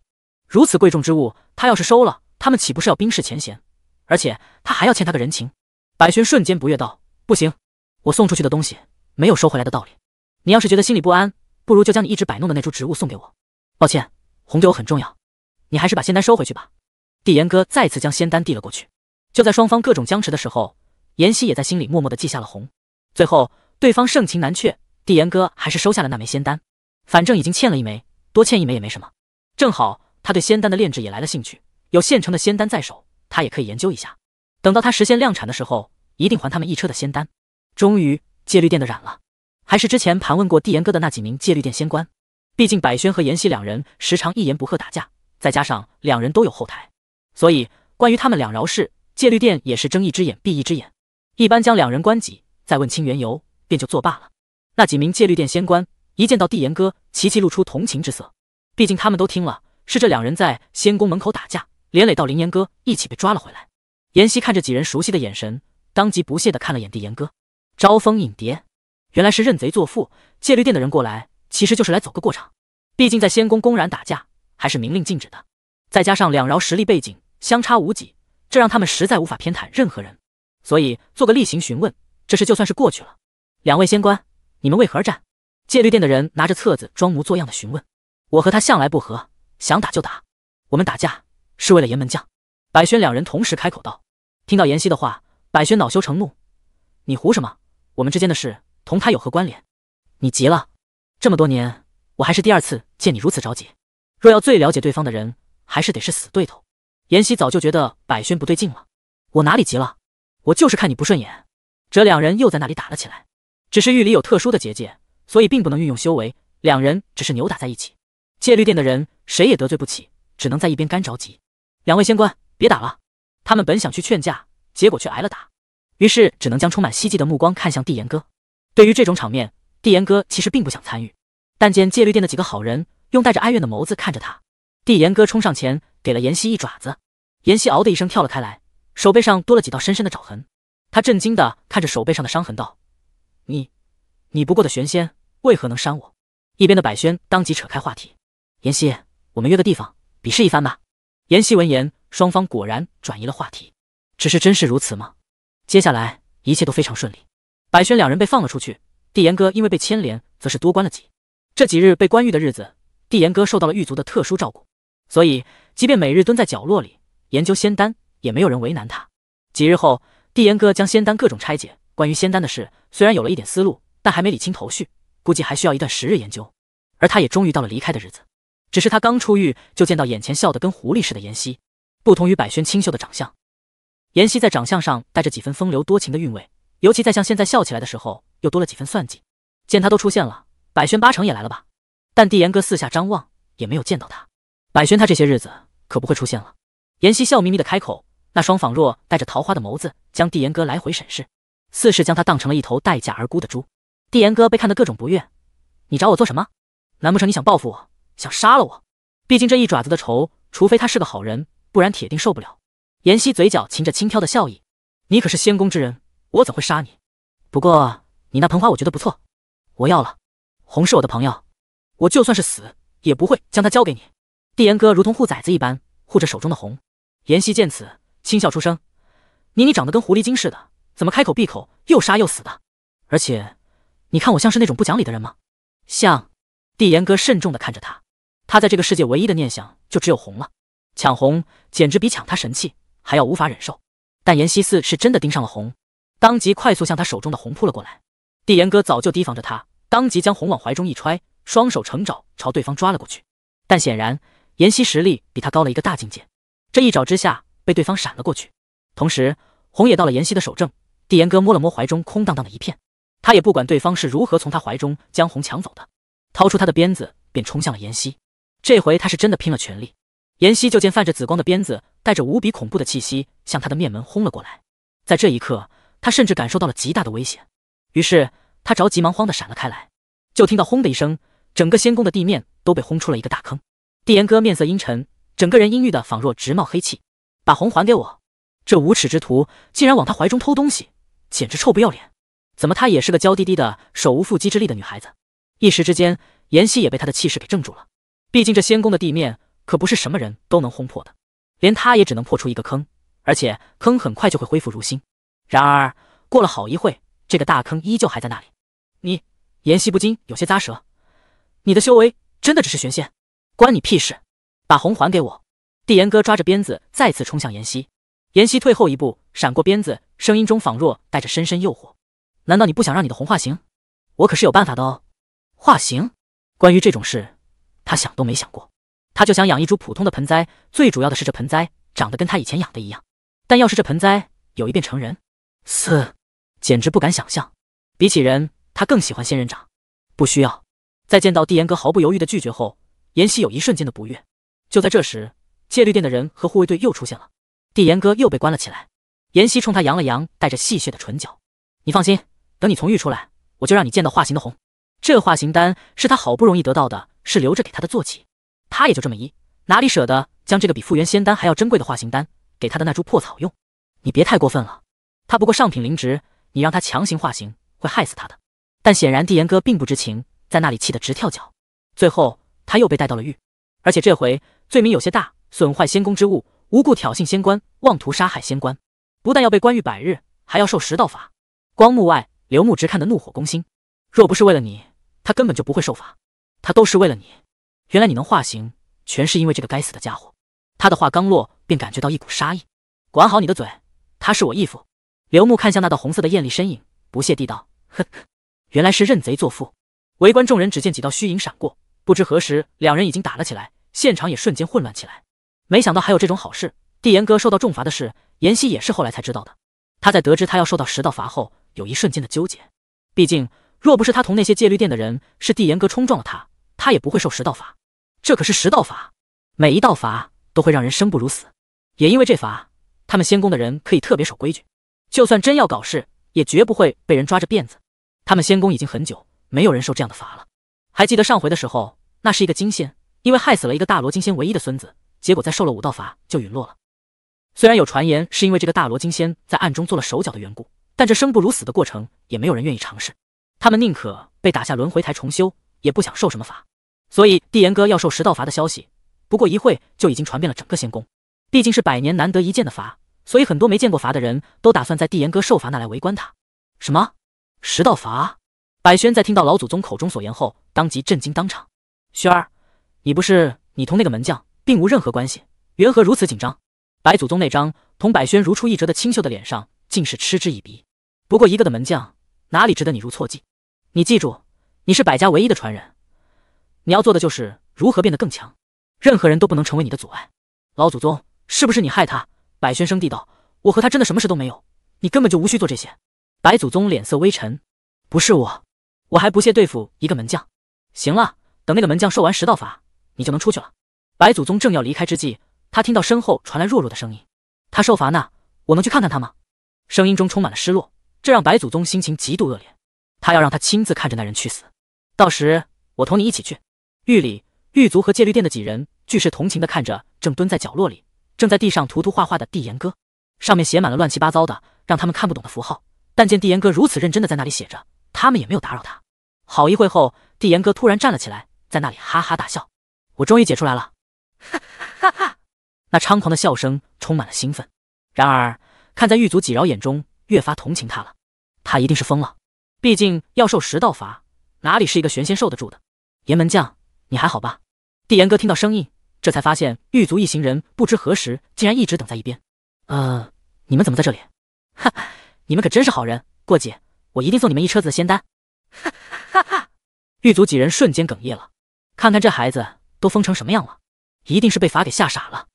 如此贵重之物，他要是收了，他们岂不是要冰释前嫌？而且他还要欠他个人情。百轩瞬间不悦道：“不行，我送出去的东西没有收回来的道理。你要是觉得心里不安，不如就将你一直摆弄的那株植物送给我。抱歉，红对我很重要，你还是把仙丹收回去吧。”帝言哥再次将仙丹递了过去。就在双方各种僵持的时候，妍希也在心里默默的记下了红。最后，对方盛情难却。帝颜哥还是收下了那枚仙丹，反正已经欠了一枚，多欠一枚也没什么。正好他对仙丹的炼制也来了兴趣，有现成的仙丹在手，他也可以研究一下。等到他实现量产的时候，一定还他们一车的仙丹。终于，戒律殿的染了，还是之前盘问过帝颜哥的那几名戒律殿仙官。毕竟百轩和妍希两人时常一言不合打架，再加上两人都有后台，所以关于他们两饶事，戒律殿也是睁一只眼闭一只眼，一般将两人关己，再问清缘由，便就作罢了。那几名戒律殿仙官一见到帝颜歌，齐齐露出同情之色。毕竟他们都听了，是这两人在仙宫门口打架，连累到灵炎哥一起被抓了回来。妍希看着几人熟悉的眼神，当即不屑的看了眼帝颜歌，招蜂引蝶，原来是认贼作父。戒律殿的人过来，其实就是来走个过场。毕竟在仙宫公然打架，还是明令禁止的。再加上两饶实力背景相差无几，这让他们实在无法偏袒任何人。所以做个例行询问，这事就算是过去了。两位仙官。你们为何而战？戒律殿的人拿着册子，装模作样的询问。我和他向来不和，想打就打。我们打架是为了岩门将。百轩两人同时开口道。听到妍希的话，百轩恼羞成怒：“你胡什么？我们之间的事同他有何关联？你急了？这么多年，我还是第二次见你如此着急。若要最了解对方的人，还是得是死对头。”妍希早就觉得百轩不对劲了。我哪里急了？我就是看你不顺眼。这两人又在那里打了起来。只是狱里有特殊的结界，所以并不能运用修为。两人只是扭打在一起，戒律殿的人谁也得罪不起，只能在一边干着急。两位仙官，别打了！他们本想去劝架，结果却挨了打，于是只能将充满希冀的目光看向帝炎哥。对于这种场面，帝炎哥其实并不想参与，但见戒律殿的几个好人用带着哀怨的眸子看着他，帝炎哥冲上前给了妍希一爪子，妍希嗷的一声跳了开来，手背上多了几道深深的爪痕。他震惊的看着手背上的伤痕，道。你，你不过的玄仙，为何能伤我？一边的百轩当即扯开话题：“妍希，我们约个地方比试一番吧。”妍希闻言，双方果然转移了话题。只是真是如此吗？接下来一切都非常顺利。百轩两人被放了出去，帝颜哥因为被牵连，则是多关了几。这几日被关狱的日子，帝颜哥受到了狱卒的特殊照顾，所以即便每日蹲在角落里研究仙丹，也没有人为难他。几日后，帝颜哥将仙丹各种拆解。关于仙丹的事，虽然有了一点思路，但还没理清头绪，估计还需要一段时日研究。而他也终于到了离开的日子，只是他刚出狱就见到眼前笑得跟狐狸似的妍希，不同于百轩清秀的长相，妍希在长相上带着几分风流多情的韵味，尤其在像现在笑起来的时候，又多了几分算计。见他都出现了，百轩八成也来了吧？但帝颜哥四下张望，也没有见到他。百轩他这些日子可不会出现了。妍希笑眯眯的开口，那双仿若带着桃花的眸子将帝颜哥来回审视。似是将他当成了一头待价而沽的猪。帝颜哥被看得各种不悦，你找我做什么？难不成你想报复我，想杀了我？毕竟这一爪子的仇，除非他是个好人，不然铁定受不了。妍希嘴角噙着轻佻的笑意，你可是仙宫之人，我怎会杀你？不过你那盆花我觉得不错，我要了。红是我的朋友，我就算是死也不会将他交给你。帝颜哥如同护崽子一般护着手中的红。妍希见此，轻笑出声，你你长得跟狐狸精似的。怎么开口闭口又杀又死的？而且，你看我像是那种不讲理的人吗？像。帝颜哥慎重的看着他，他在这个世界唯一的念想就只有红了，抢红简直比抢他神器还要无法忍受。但颜汐四是真的盯上了红，当即快速向他手中的红扑了过来。帝颜哥早就提防着他，当即将红往怀中一揣，双手成爪朝对方抓了过去。但显然妍希实力比他高了一个大境界，这一爪之下被对方闪了过去，同时红也到了妍希的手正。帝颜哥摸了摸怀中空荡荡的一片，他也不管对方是如何从他怀中将红抢走的，掏出他的鞭子便冲向了颜汐。这回他是真的拼了全力。颜汐就见泛着紫光的鞭子带着无比恐怖的气息向他的面门轰了过来，在这一刻，他甚至感受到了极大的危险，于是他着急忙慌的闪了开来。就听到轰的一声，整个仙宫的地面都被轰出了一个大坑。帝颜哥面色阴沉，整个人阴郁的仿若直冒黑气。把红还给我！这无耻之徒竟然往他怀中偷东西！简直臭不要脸！怎么她也是个娇滴滴的、手无缚鸡之力的女孩子？一时之间，妍希也被他的气势给震住了。毕竟这仙宫的地面可不是什么人都能轰破的，连她也只能破出一个坑，而且坑很快就会恢复如新。然而过了好一会，这个大坑依旧还在那里。你，妍希不禁有些咂舌：“你的修为真的只是玄仙？关你屁事！把红还给我！”帝颜哥抓着鞭子再次冲向妍希。妍希退后一步，闪过鞭子，声音中仿若带着深深诱惑：“难道你不想让你的红化形？我可是有办法的哦。”化形？关于这种事，他想都没想过。他就想养一株普通的盆栽，最主要的是这盆栽长得跟他以前养的一样。但要是这盆栽有一变成人，四简直不敢想象。比起人，他更喜欢仙人掌。不需要。在见到帝炎哥毫不犹豫的拒绝后，妍希有一瞬间的不悦。就在这时，戒律殿的人和护卫队又出现了。帝颜哥又被关了起来，颜汐冲他扬了扬带着戏谑的唇角：“你放心，等你从狱出来，我就让你见到化形的红。这化形丹是他好不容易得到的，是留着给他的坐骑。他也就这么一，哪里舍得将这个比复原仙丹还要珍贵的化形丹给他的那株破草用？你别太过分了，他不过上品灵植，你让他强行化形，会害死他的。但显然帝颜哥并不知情，在那里气得直跳脚。最后他又被带到了狱，而且这回罪名有些大，损坏仙宫之物。”无故挑衅仙官，妄图杀害仙官，不但要被关狱百日，还要受十道法。光幕外，刘牧直看得怒火攻心。若不是为了你，他根本就不会受罚。他都是为了你。原来你能化形，全是因为这个该死的家伙。他的话刚落，便感觉到一股杀意。管好你的嘴，他是我义父。刘牧看向那道红色的艳丽身影，不屑地道：“呵呵，原来是认贼作父。”围观众人只见几道虚影闪过，不知何时，两人已经打了起来，现场也瞬间混乱起来。没想到还有这种好事。帝颜阁受到重罚的事，妍希也是后来才知道的。他在得知他要受到十道罚后，有一瞬间的纠结。毕竟，若不是他同那些戒律殿的人是帝颜阁冲撞了他，他也不会受十道罚。这可是十道罚，每一道罚都会让人生不如死。也因为这罚，他们仙宫的人可以特别守规矩，就算真要搞事，也绝不会被人抓着辫子。他们仙宫已经很久没有人受这样的罚了。还记得上回的时候，那是一个金仙，因为害死了一个大罗金仙唯一的孙子。结果在受了五道罚就陨落了。虽然有传言是因为这个大罗金仙在暗中做了手脚的缘故，但这生不如死的过程也没有人愿意尝试。他们宁可被打下轮回台重修，也不想受什么罚。所以帝颜哥要受十道罚的消息，不过一会就已经传遍了整个仙宫。毕竟是百年难得一见的罚，所以很多没见过罚的人都打算在帝颜哥受罚那来围观他。什么十道罚？百轩在听到老祖宗口中所言后，当即震惊当场。轩儿，你不是你同那个门将？并无任何关系，缘何如此紧张？白祖宗那张同百轩如出一辙的清秀的脸上，竟是嗤之以鼻。不过一个的门将，哪里值得你如错计？你记住，你是百家唯一的传人，你要做的就是如何变得更强。任何人都不能成为你的阻碍。老祖宗，是不是你害他？百轩生地道，我和他真的什么事都没有，你根本就无需做这些。白祖宗脸色微沉，不是我，我还不屑对付一个门将。行了，等那个门将受完十道罚，你就能出去了。白祖宗正要离开之际，他听到身后传来弱弱的声音：“他受罚呢，我能去看看他吗？”声音中充满了失落，这让白祖宗心情极度恶劣。他要让他亲自看着那人去死。到时我同你一起去。狱里，狱卒和戒律殿的几人俱是同情的看着正蹲在角落里，正在地上涂涂画画的帝岩哥，上面写满了乱七八糟的让他们看不懂的符号。但见帝岩哥如此认真的在那里写着，他们也没有打扰他。好一会后，帝岩哥突然站了起来，在那里哈哈大笑：“我终于解出来了。”那猖狂的笑声充满了兴奋，然而看在狱卒几饶眼中，越发同情他了。他一定是疯了，毕竟要受十道罚，哪里是一个玄仙受得住的？岩门将，你还好吧？帝颜哥听到声音，这才发现狱卒一行人不知何时竟然一直等在一边。呃，你们怎么在这里？哈，你们可真是好人，过节我一定送你们一车子仙丹。哈哈哈哈！狱卒几人瞬间哽咽了，看看这孩子都疯成什么样了，一定是被罚给吓傻了。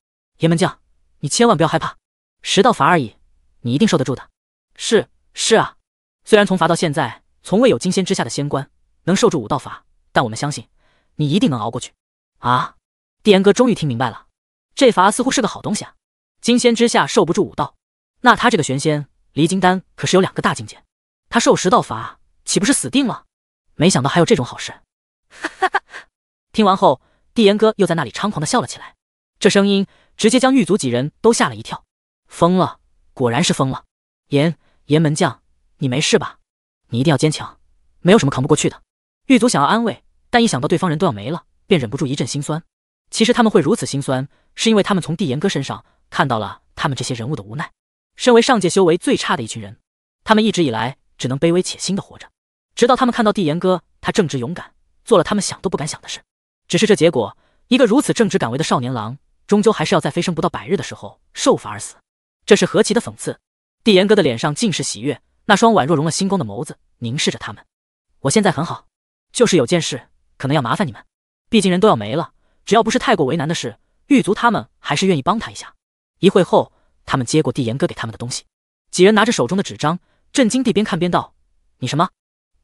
铁门将，你千万不要害怕，十道罚而已，你一定受得住的。是是啊，虽然从罚到现在，从未有金仙之下的仙官能受住五道罚，但我们相信，你一定能熬过去。啊，帝炎哥终于听明白了，这罚似乎是个好东西啊！金仙之下受不住五道，那他这个玄仙离金丹可是有两个大境界，他受十道罚岂不是死定了？没想到还有这种好事，哈哈哈！听完后，帝炎哥又在那里猖狂的笑了起来。这声音直接将狱卒几人都吓了一跳，疯了，果然是疯了！严严门将，你没事吧？你一定要坚强，没有什么扛不过去的。狱卒想要安慰，但一想到对方人都要没了，便忍不住一阵心酸。其实他们会如此心酸，是因为他们从帝炎哥身上看到了他们这些人物的无奈。身为上界修为最差的一群人，他们一直以来只能卑微且心的活着，直到他们看到帝炎哥，他正直勇敢，做了他们想都不敢想的事。只是这结果，一个如此正直敢为的少年郎。终究还是要在飞升不到百日的时候受罚而死，这是何其的讽刺！帝炎哥的脸上尽是喜悦，那双宛若融了星光的眸子凝视着他们。我现在很好，就是有件事可能要麻烦你们，毕竟人都要没了，只要不是太过为难的事，狱卒他们还是愿意帮他一下。一会后，他们接过帝炎哥给他们的东西，几人拿着手中的纸张，震惊地边看边道：“你什么？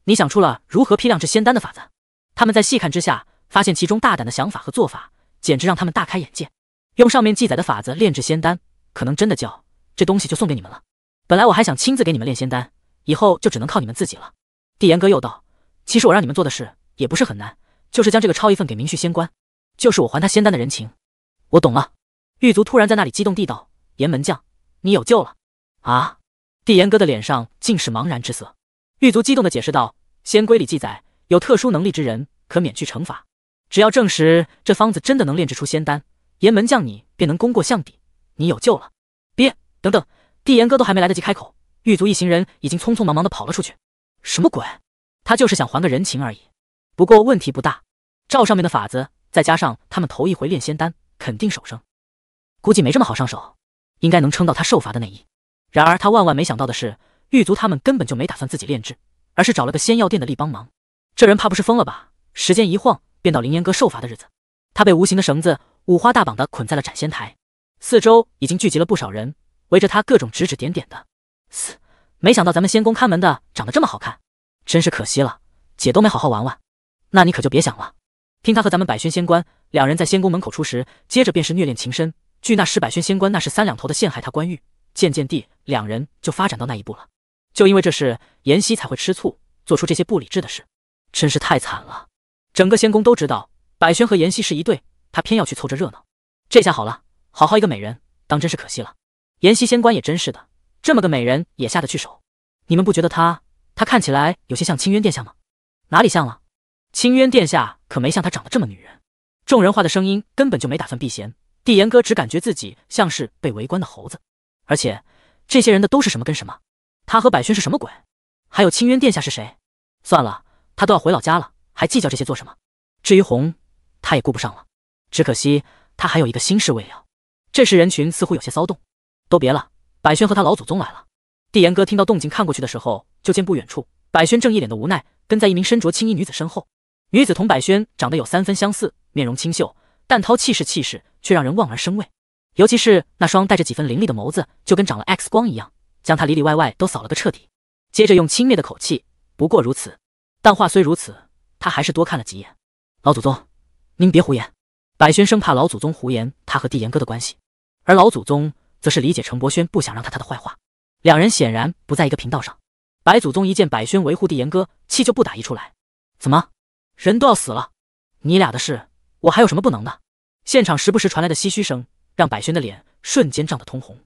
你想出了如何批量制仙丹的法子？”他们在细看之下，发现其中大胆的想法和做法，简直让他们大开眼界。用上面记载的法子炼制仙丹，可能真的叫这东西就送给你们了。本来我还想亲自给你们炼仙丹，以后就只能靠你们自己了。帝颜哥又道：“其实我让你们做的事也不是很难，就是将这个抄一份给明旭仙官，就是我还他仙丹的人情。”我懂了。狱卒突然在那里激动地道：“岩门将，你有救了！”啊！帝颜哥的脸上尽是茫然之色。狱卒激动地解释道：“仙规里记载，有特殊能力之人可免去惩罚，只要证实这方子真的能炼制出仙丹。”岩门将，你便能功过相抵，你有救了。别，等等，帝岩哥都还没来得及开口，狱卒一行人已经匆匆忙忙的跑了出去。什么鬼？他就是想还个人情而已。不过问题不大，照上面的法子，再加上他们头一回炼仙丹，肯定手生，估计没这么好上手，应该能撑到他受罚的那一。然而他万万没想到的是，狱卒他们根本就没打算自己炼制，而是找了个仙药店的力帮忙。这人怕不是疯了吧？时间一晃，便到凌岩哥受罚的日子，他被无形的绳子。五花大绑的捆在了斩仙台，四周已经聚集了不少人，围着他各种指指点点的。嘶，没想到咱们仙宫看门的长得这么好看，真是可惜了，姐都没好好玩玩。那你可就别想了。听他和咱们百轩仙官两人在仙宫门口出时，接着便是虐恋情深。据那时百轩仙官那是三两头的陷害他关玉，渐渐地两人就发展到那一步了。就因为这事，妍希才会吃醋，做出这些不理智的事，真是太惨了。整个仙宫都知道，百轩和妍希是一对。他偏要去凑这热闹，这下好了，好好一个美人，当真是可惜了。颜汐仙官也真是的，这么个美人也下得去手。你们不觉得她她看起来有些像青渊殿下吗？哪里像了？青渊殿下可没像她长得这么女人。众人话的声音根本就没打算避嫌，帝颜哥只感觉自己像是被围观的猴子。而且这些人的都是什么跟什么？他和百宣是什么鬼？还有青渊殿下是谁？算了，他都要回老家了，还计较这些做什么？至于红，他也顾不上了。只可惜他还有一个心事未了。这时人群似乎有些骚动，都别了。百轩和他老祖宗来了。帝颜哥听到动静，看过去的时候，就见不远处百轩正一脸的无奈，跟在一名身着青衣女子身后。女子同百轩长得有三分相似，面容清秀，但涛气势气势却让人望而生畏。尤其是那双带着几分凌厉的眸子，就跟长了 X 光一样，将他里里外外都扫了个彻底。接着用轻蔑的口气：“不过如此。”但话虽如此，他还是多看了几眼。老祖宗，您别胡言。百轩生怕老祖宗胡言他和帝炎哥的关系，而老祖宗则是理解程伯轩不想让他他的坏话。两人显然不在一个频道上。白祖宗一见百轩维护帝炎哥，气就不打一处来。怎么，人都要死了，你俩的事我还有什么不能的？现场时不时传来的唏嘘声，让百轩的脸瞬间涨得通红。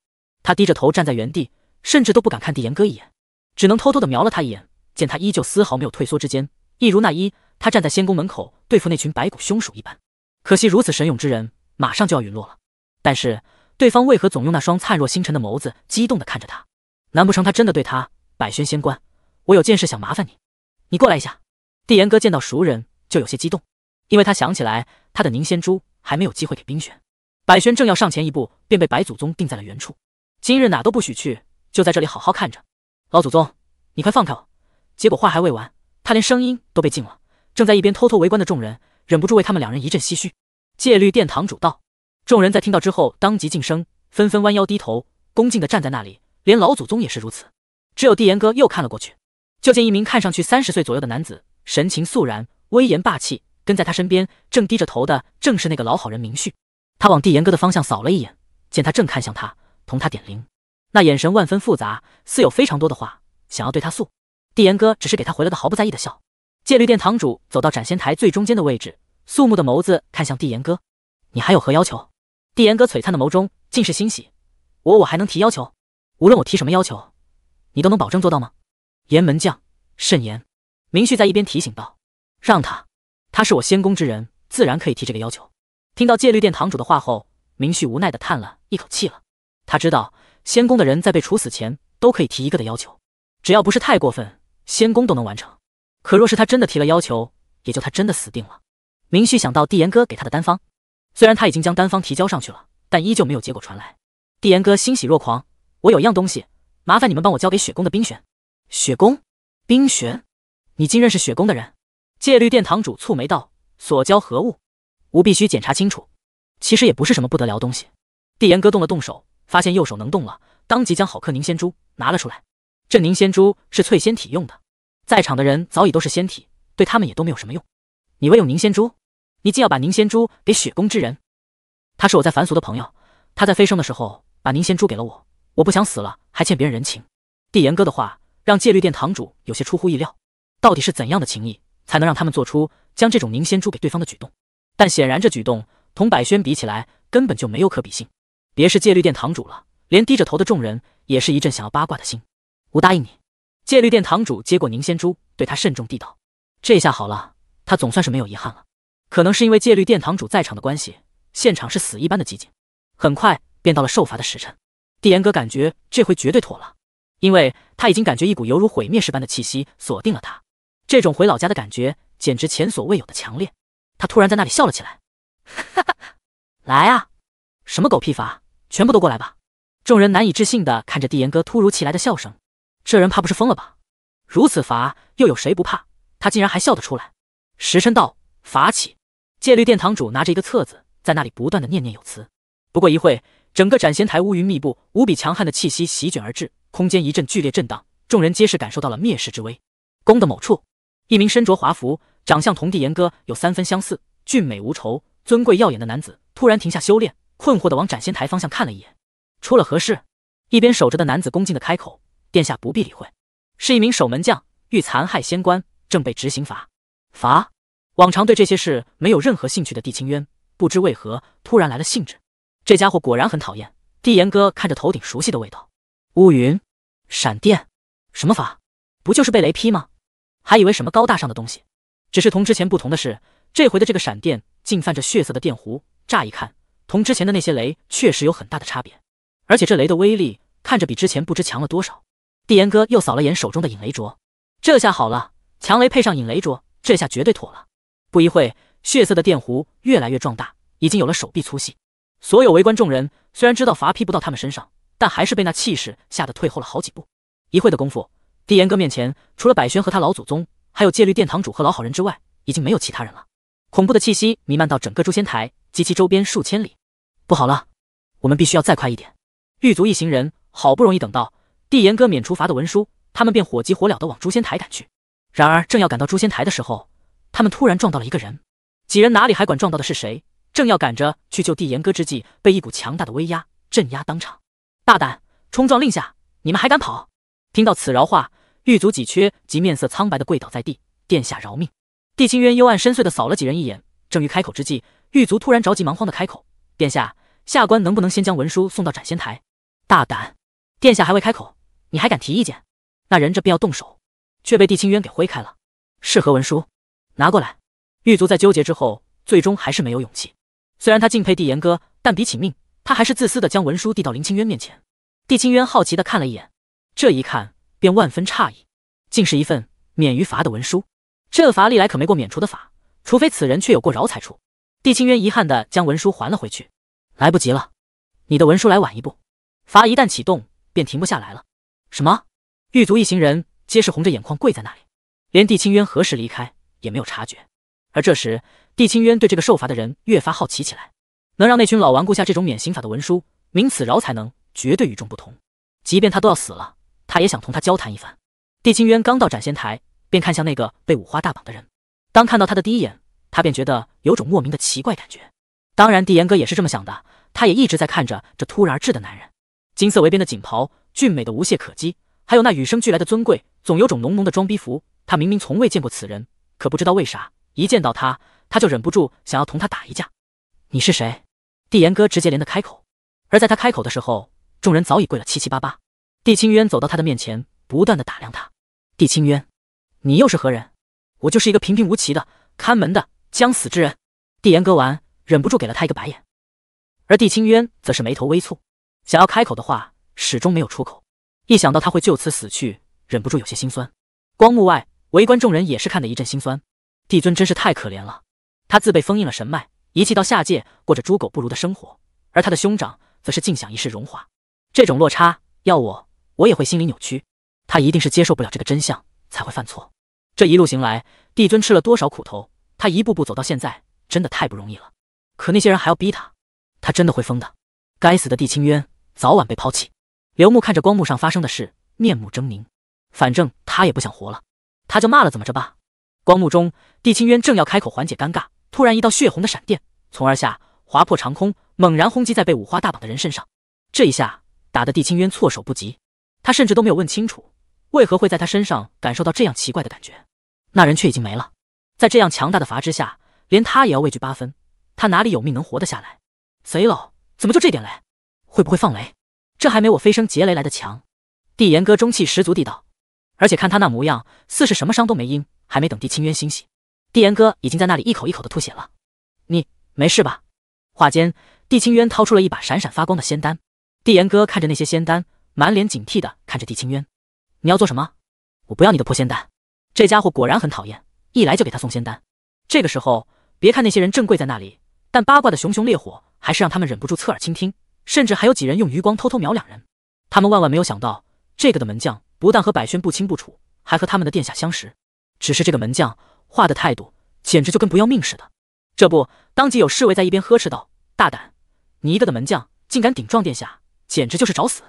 他低着头站在原地，甚至都不敢看帝炎哥一眼，只能偷偷的瞄了他一眼。见他依旧丝毫没有退缩，之间一如那一他站在仙宫门口对付那群白骨凶鼠一般。可惜如此神勇之人，马上就要陨落了。但是对方为何总用那双灿若星辰的眸子，激动的看着他？难不成他真的对他？百轩仙官，我有件事想麻烦你，你过来一下。帝炎哥见到熟人就有些激动，因为他想起来他的凝仙珠还没有机会给冰玄。百轩正要上前一步，便被白祖宗定在了原处。今日哪都不许去，就在这里好好看着。老祖宗，你快放开我！结果话还未完，他连声音都被禁了。正在一边偷偷围观的众人。忍不住为他们两人一阵唏嘘。戒律殿堂主道，众人在听到之后，当即噤声，纷纷弯腰低头，恭敬地站在那里，连老祖宗也是如此。只有帝颜哥又看了过去，就见一名看上去三十岁左右的男子，神情肃然，威严霸气。跟在他身边，正低着头的正是那个老好人明旭。他往帝颜哥的方向扫了一眼，见他正看向他，同他点灵，那眼神万分复杂，似有非常多的话想要对他诉。帝颜哥只是给他回了个毫不在意的笑。戒律殿堂主走到斩仙台最中间的位置，肃穆的眸子看向帝颜哥：“你还有何要求？”帝颜哥璀璨的眸中尽是欣喜：“我我还能提要求？无论我提什么要求，你都能保证做到吗？”“炎门将慎言。”明旭在一边提醒道：“让他，他是我仙宫之人，自然可以提这个要求。”听到戒律殿堂主的话后，明旭无奈的叹了一口气了。他知道仙宫的人在被处死前都可以提一个的要求，只要不是太过分，仙宫都能完成。可若是他真的提了要求，也就他真的死定了。明旭想到帝言哥给他的单方，虽然他已经将单方提交上去了，但依旧没有结果传来。帝言哥欣喜若狂：“我有一样东西，麻烦你们帮我交给雪宫的冰玄。”雪宫冰玄，你竟认识雪宫的人？戒律殿堂主蹙眉道：“所交何物？吾必须检查清楚。”其实也不是什么不得了东西。帝言哥动了动手，发现右手能动了，当即将好颗凝仙珠拿了出来。这凝仙珠是淬仙体用的。在场的人早已都是仙体，对他们也都没有什么用。你唯有凝仙珠，你竟要把凝仙珠给雪宫之人？他是我在凡俗的朋友，他在飞升的时候把凝仙珠给了我。我不想死了，还欠别人人情。帝炎哥的话让戒律殿堂主有些出乎意料，到底是怎样的情谊，才能让他们做出将这种凝仙珠给对方的举动？但显然这举动同百轩比起来，根本就没有可比性。别是戒律殿堂主了，连低着头的众人也是一阵想要八卦的心。我答应你。戒律殿堂主接过凝仙珠，对他慎重地道：“这下好了，他总算是没有遗憾了。”可能是因为戒律殿堂主在场的关系，现场是死一般的寂静。很快便到了受罚的时辰，帝炎哥感觉这回绝对妥了，因为他已经感觉一股犹如毁灭式的气息锁定了他。这种回老家的感觉简直前所未有的强烈。他突然在那里笑了起来，哈哈，来啊，什么狗屁罚，全部都过来吧！众人难以置信的看着帝炎哥突如其来的笑声。这人怕不是疯了吧？如此罚，又有谁不怕？他竟然还笑得出来！时辰到，罚起！戒律殿堂主拿着一个册子，在那里不断的念念有词。不过一会，整个斩仙台乌云密布，无比强悍的气息席卷而至，空间一阵剧烈震荡，众人皆是感受到了灭世之威。宫的某处，一名身着华服、长相同帝严哥有三分相似、俊美无愁、尊贵耀眼的男子突然停下修炼，困惑的往斩仙台方向看了一眼，出了何事？一边守着的男子恭敬的开口。殿下不必理会，是一名守门将，欲残害仙官，正被执行罚。罚。往常对这些事没有任何兴趣的地清渊，不知为何突然来了兴致。这家伙果然很讨厌。帝岩哥看着头顶熟悉的味道，乌云、闪电，什么罚？不就是被雷劈吗？还以为什么高大上的东西？只是同之前不同的是，这回的这个闪电竟泛着血色的电弧，乍一看同之前的那些雷确实有很大的差别，而且这雷的威力看着比之前不知强了多少。帝颜哥又扫了眼手中的引雷镯，这下好了，强雷配上引雷镯，这下绝对妥了。不一会，血色的电弧越来越壮大，已经有了手臂粗细。所有围观众人虽然知道罚劈不到他们身上，但还是被那气势吓得退后了好几步。一会的功夫，帝颜哥面前除了百宣和他老祖宗，还有戒律殿堂主和老好人之外，已经没有其他人了。恐怖的气息弥漫到整个诛仙台及其周边数千里。不好了，我们必须要再快一点！狱卒一行人好不容易等到。帝严哥免除罚的文书，他们便火急火燎地往诛仙台赶去。然而正要赶到诛仙台的时候，他们突然撞到了一个人。几人哪里还管撞到的是谁，正要赶着去救帝严哥之际，被一股强大的威压镇压当场。大胆，冲撞令下，你们还敢跑？听到此饶话，狱卒几缺即面色苍白的跪倒在地：“殿下饶命！”帝青渊幽暗深邃的扫了几人一眼，正欲开口之际，狱卒突然着急忙慌的开口：“殿下，下官能不能先将文书送到斩仙台？”大胆，殿下还未开口。你还敢提意见？那人这便要动手，却被帝清渊给挥开了。是何文书？拿过来。狱卒在纠结之后，最终还是没有勇气。虽然他敬佩帝严哥，但比起命，他还是自私的将文书递到林清渊面前。帝清渊好奇的看了一眼，这一看便万分诧异，竟是一份免于罚的文书。这罚历来可没过免除的法，除非此人却有过饶才处。帝清渊遗憾的将文书还了回去。来不及了，你的文书来晚一步，罚一旦启动便停不下来了。什么？狱卒一行人皆是红着眼眶跪在那里，连帝青渊何时离开也没有察觉。而这时，帝青渊对这个受罚的人越发好奇起来。能让那群老顽固下这种免刑法的文书，明此饶才能绝对与众不同。即便他都要死了，他也想同他交谈一番。帝青渊刚到斩仙台，便看向那个被五花大绑的人。当看到他的第一眼，他便觉得有种莫名的奇怪感觉。当然，帝严哥也是这么想的。他也一直在看着这突然而至的男人，金色围边的锦袍。俊美的无懈可击，还有那与生俱来的尊贵，总有种浓浓的装逼符。他明明从未见过此人，可不知道为啥，一见到他，他就忍不住想要同他打一架。你是谁？帝颜哥直接连的开口。而在他开口的时候，众人早已跪了七七八八。帝青渊走到他的面前，不断的打量他。帝青渊，你又是何人？我就是一个平平无奇的看门的将死之人。帝颜哥完，忍不住给了他一个白眼。而帝青渊则是眉头微蹙，想要开口的话。始终没有出口。一想到他会就此死去，忍不住有些心酸。光幕外围观众人也是看得一阵心酸。帝尊真是太可怜了，他自被封印了神脉，遗弃到下界，过着猪狗不如的生活。而他的兄长，则是尽享一世荣华。这种落差，要我我也会心理扭曲。他一定是接受不了这个真相，才会犯错。这一路行来，帝尊吃了多少苦头？他一步步走到现在，真的太不容易了。可那些人还要逼他，他真的会疯的。该死的帝清渊，早晚被抛弃。刘木看着光幕上发生的事，面目狰狞。反正他也不想活了，他就骂了，怎么着吧？光幕中，帝青渊正要开口缓解尴尬，突然一道血红的闪电从而下划破长空，猛然轰击在被五花大绑的人身上。这一下打得帝青渊措手不及，他甚至都没有问清楚为何会在他身上感受到这样奇怪的感觉。那人却已经没了，在这样强大的罚之下，连他也要畏惧八分，他哪里有命能活得下来？贼佬，怎么就这点雷？会不会放雷？这还没我飞升劫雷来的强，帝颜哥中气十足地道。而且看他那模样，似是什么伤都没应。还没等帝清渊欣喜，帝颜哥已经在那里一口一口的吐血了。你没事吧？话间，帝清渊掏出了一把闪闪发光的仙丹。帝颜哥看着那些仙丹，满脸警惕的看着帝清渊：“你要做什么？我不要你的破仙丹。”这家伙果然很讨厌，一来就给他送仙丹。这个时候，别看那些人正跪在那里，但八卦的熊熊烈火还是让他们忍不住侧耳倾听。甚至还有几人用余光偷偷瞄两人，他们万万没有想到，这个的门将不但和百宣不清不楚，还和他们的殿下相识。只是这个门将话的态度，简直就跟不要命似的。这不，当即有侍卫在一边呵斥道：“大胆，你一个的门将竟敢顶撞殿下，简直就是找死！”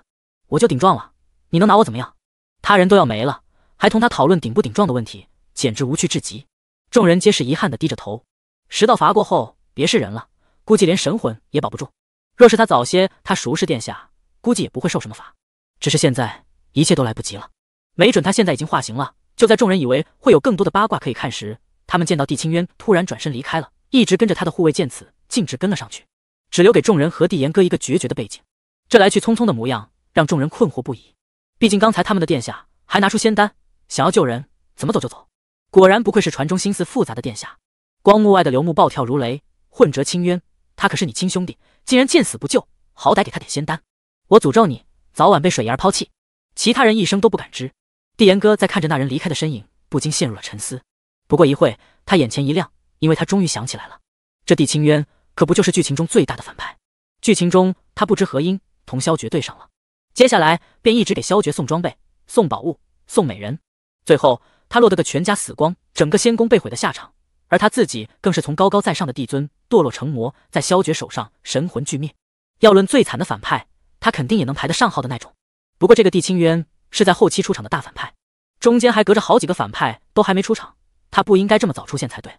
我就顶撞了，你能拿我怎么样？他人都要没了，还同他讨论顶不顶撞的问题，简直无趣至极。众人皆是遗憾的低着头。十道罚过后，别是人了，估计连神魂也保不住。若是他早些，他熟识殿下，估计也不会受什么罚。只是现在一切都来不及了，没准他现在已经化形了。就在众人以为会有更多的八卦可以看时，他们见到帝青渊突然转身离开了，一直跟着他的护卫见此，径直跟了上去，只留给众人和帝颜哥一个决绝的背景。这来去匆匆的模样让众人困惑不已。毕竟刚才他们的殿下还拿出仙丹想要救人，怎么走就走。果然不愧是船中心思复杂的殿下。光幕外的刘牧暴跳如雷：“混折青渊，他可是你亲兄弟！”竟然见死不救，好歹给他点仙丹！我诅咒你，早晚被水儿抛弃。其他人一生都不敢知。帝颜哥在看着那人离开的身影，不禁陷入了沉思。不过一会他眼前一亮，因为他终于想起来了，这帝清渊可不就是剧情中最大的反派？剧情中他不知何因同萧绝对上了，接下来便一直给萧绝送装备、送宝物、送美人，最后他落得个全家死光、整个仙宫被毁的下场。而他自己更是从高高在上的帝尊堕落成魔，在萧绝手上神魂俱灭。要论最惨的反派，他肯定也能排得上号的那种。不过这个帝青渊是在后期出场的大反派，中间还隔着好几个反派都还没出场，他不应该这么早出现才对。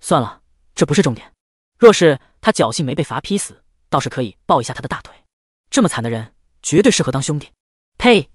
算了，这不是重点。若是他侥幸没被罚劈死，倒是可以抱一下他的大腿。这么惨的人绝对适合当兄弟。呸！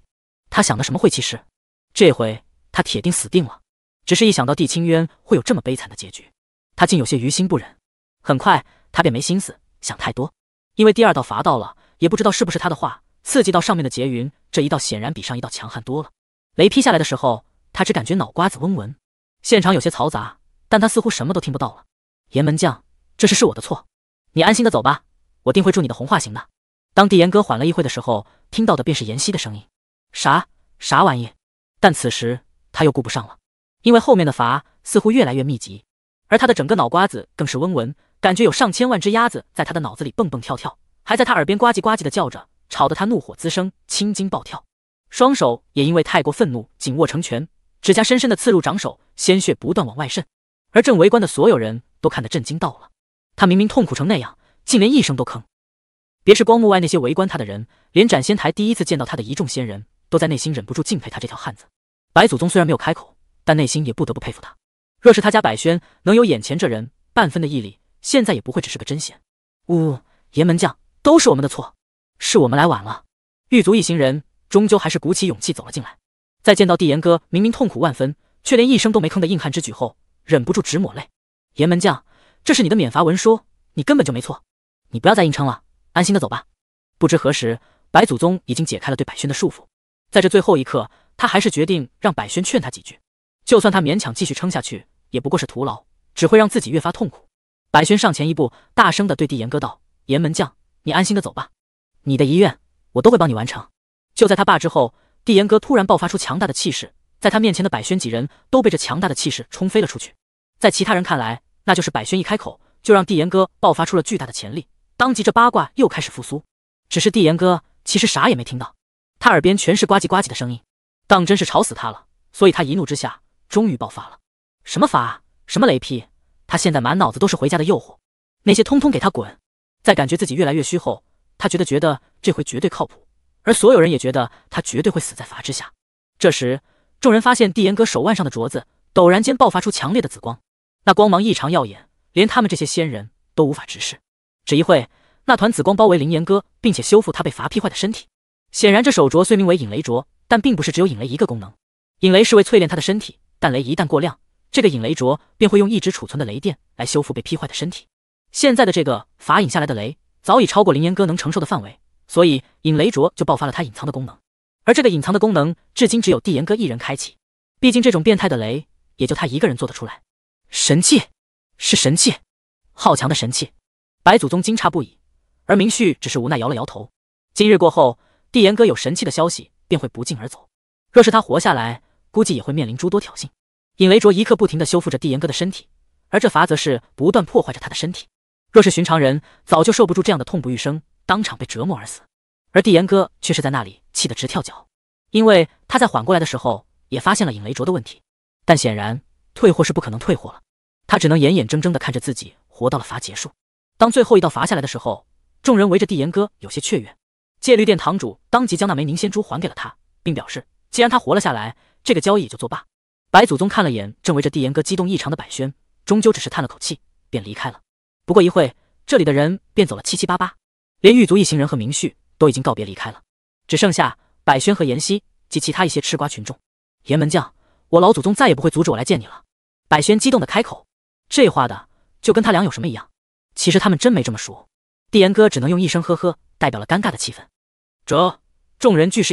他想的什么晦气事？这回他铁定死定了。只是一想到帝青渊会有这么悲惨的结局，他竟有些于心不忍。很快，他便没心思想太多，因为第二道罚到了，也不知道是不是他的话刺激到上面的劫云。这一道显然比上一道强悍多了。雷劈下来的时候，他只感觉脑瓜子嗡嗡，现场有些嘈杂，但他似乎什么都听不到了。岩门将，这事是我的错，你安心的走吧，我定会助你的红化行的。当帝岩哥缓了一会的时候，听到的便是妍希的声音：“啥啥玩意？”但此时他又顾不上了。因为后面的罚似乎越来越密集，而他的整个脑瓜子更是嗡嗡，感觉有上千万只鸭子在他的脑子里蹦蹦跳跳，还在他耳边呱唧呱唧的叫着，吵得他怒火滋生，青筋暴跳，双手也因为太过愤怒紧握成拳，指甲深深的刺入掌手，鲜血不断往外渗。而正围观的所有人都看得震惊到了，他明明痛苦成那样，竟连一声都吭。别是光幕外那些围观他的人，连斩仙台第一次见到他的一众仙人都在内心忍不住敬佩他这条汉子。白祖宗虽然没有开口。但内心也不得不佩服他。若是他家百轩能有眼前这人半分的毅力，现在也不会只是个针线。呜，岩门将，都是我们的错，是我们来晚了。狱卒一行人终究还是鼓起勇气走了进来，在见到帝颜哥明明痛苦万分，却连一声都没吭的硬汉之举后，忍不住直抹泪。岩门将，这是你的免罚文书，你根本就没错，你不要再硬撑了，安心的走吧。不知何时，白祖宗已经解开了对百轩的束缚，在这最后一刻，他还是决定让百轩劝他几句。就算他勉强继续撑下去，也不过是徒劳，只会让自己越发痛苦。百轩上前一步，大声地对帝炎哥道：“炎门将，你安心的走吧，你的遗愿我都会帮你完成。”就在他罢之后，帝炎哥突然爆发出强大的气势，在他面前的百轩几人都被这强大的气势冲飞了出去。在其他人看来，那就是百轩一开口就让帝炎哥爆发出了巨大的潜力，当即这八卦又开始复苏。只是帝炎哥其实啥也没听到，他耳边全是呱唧呱唧的声音，当真是吵死他了，所以他一怒之下。终于爆发了，什么法？什么雷劈，他现在满脑子都是回家的诱惑，那些通通给他滚！在感觉自己越来越虚后，他觉得觉得这回绝对靠谱，而所有人也觉得他绝对会死在法之下。这时，众人发现帝炎哥手腕上的镯子陡然间爆发出强烈的紫光，那光芒异常耀眼，连他们这些仙人都无法直视。只一会，那团紫光包围灵严哥，并且修复他被罚劈坏的身体。显然，这手镯虽名为引雷镯，但并不是只有引雷一个功能，引雷是为淬炼他的身体。但雷一旦过量，这个引雷镯便会用一直储存的雷电来修复被劈坏的身体。现在的这个法引下来的雷早已超过林岩哥能承受的范围，所以引雷镯就爆发了它隐藏的功能。而这个隐藏的功能，至今只有帝炎哥一人开启。毕竟这种变态的雷，也就他一个人做得出来。神器，是神器，好强的神器！白祖宗惊诧不已，而明旭只是无奈摇了摇头。今日过后，帝炎哥有神器的消息便会不胫而走。若是他活下来，估计也会面临诸多挑衅。尹雷卓一刻不停的修复着帝颜哥的身体，而这罚则是不断破坏着他的身体。若是寻常人，早就受不住这样的痛不欲生，当场被折磨而死。而帝颜哥却是在那里气得直跳脚，因为他在缓过来的时候，也发现了尹雷卓的问题。但显然退货是不可能退货了，他只能眼眼睁睁的看着自己活到了罚结束。当最后一道罚下来的时候，众人围着帝颜哥有些雀跃。戒律殿堂主当即将那枚凝仙珠还给了他，并表示既然他活了下来。这个交易也就作罢。白祖宗看了眼正围着帝颜哥激动异常的百轩，终究只是叹了口气，便离开了。不过一会这里的人便走了七七八八，连狱卒一行人和明旭都已经告别离开了，只剩下百轩和妍希及其他一些吃瓜群众。颜门将，我老祖宗再也不会阻止我来见你了。百轩激动的开口，这话的就跟他俩有什么一样？其实他们真没这么熟。帝颜哥只能用一声呵呵，代表了尴尬的气氛。这，众人俱是一。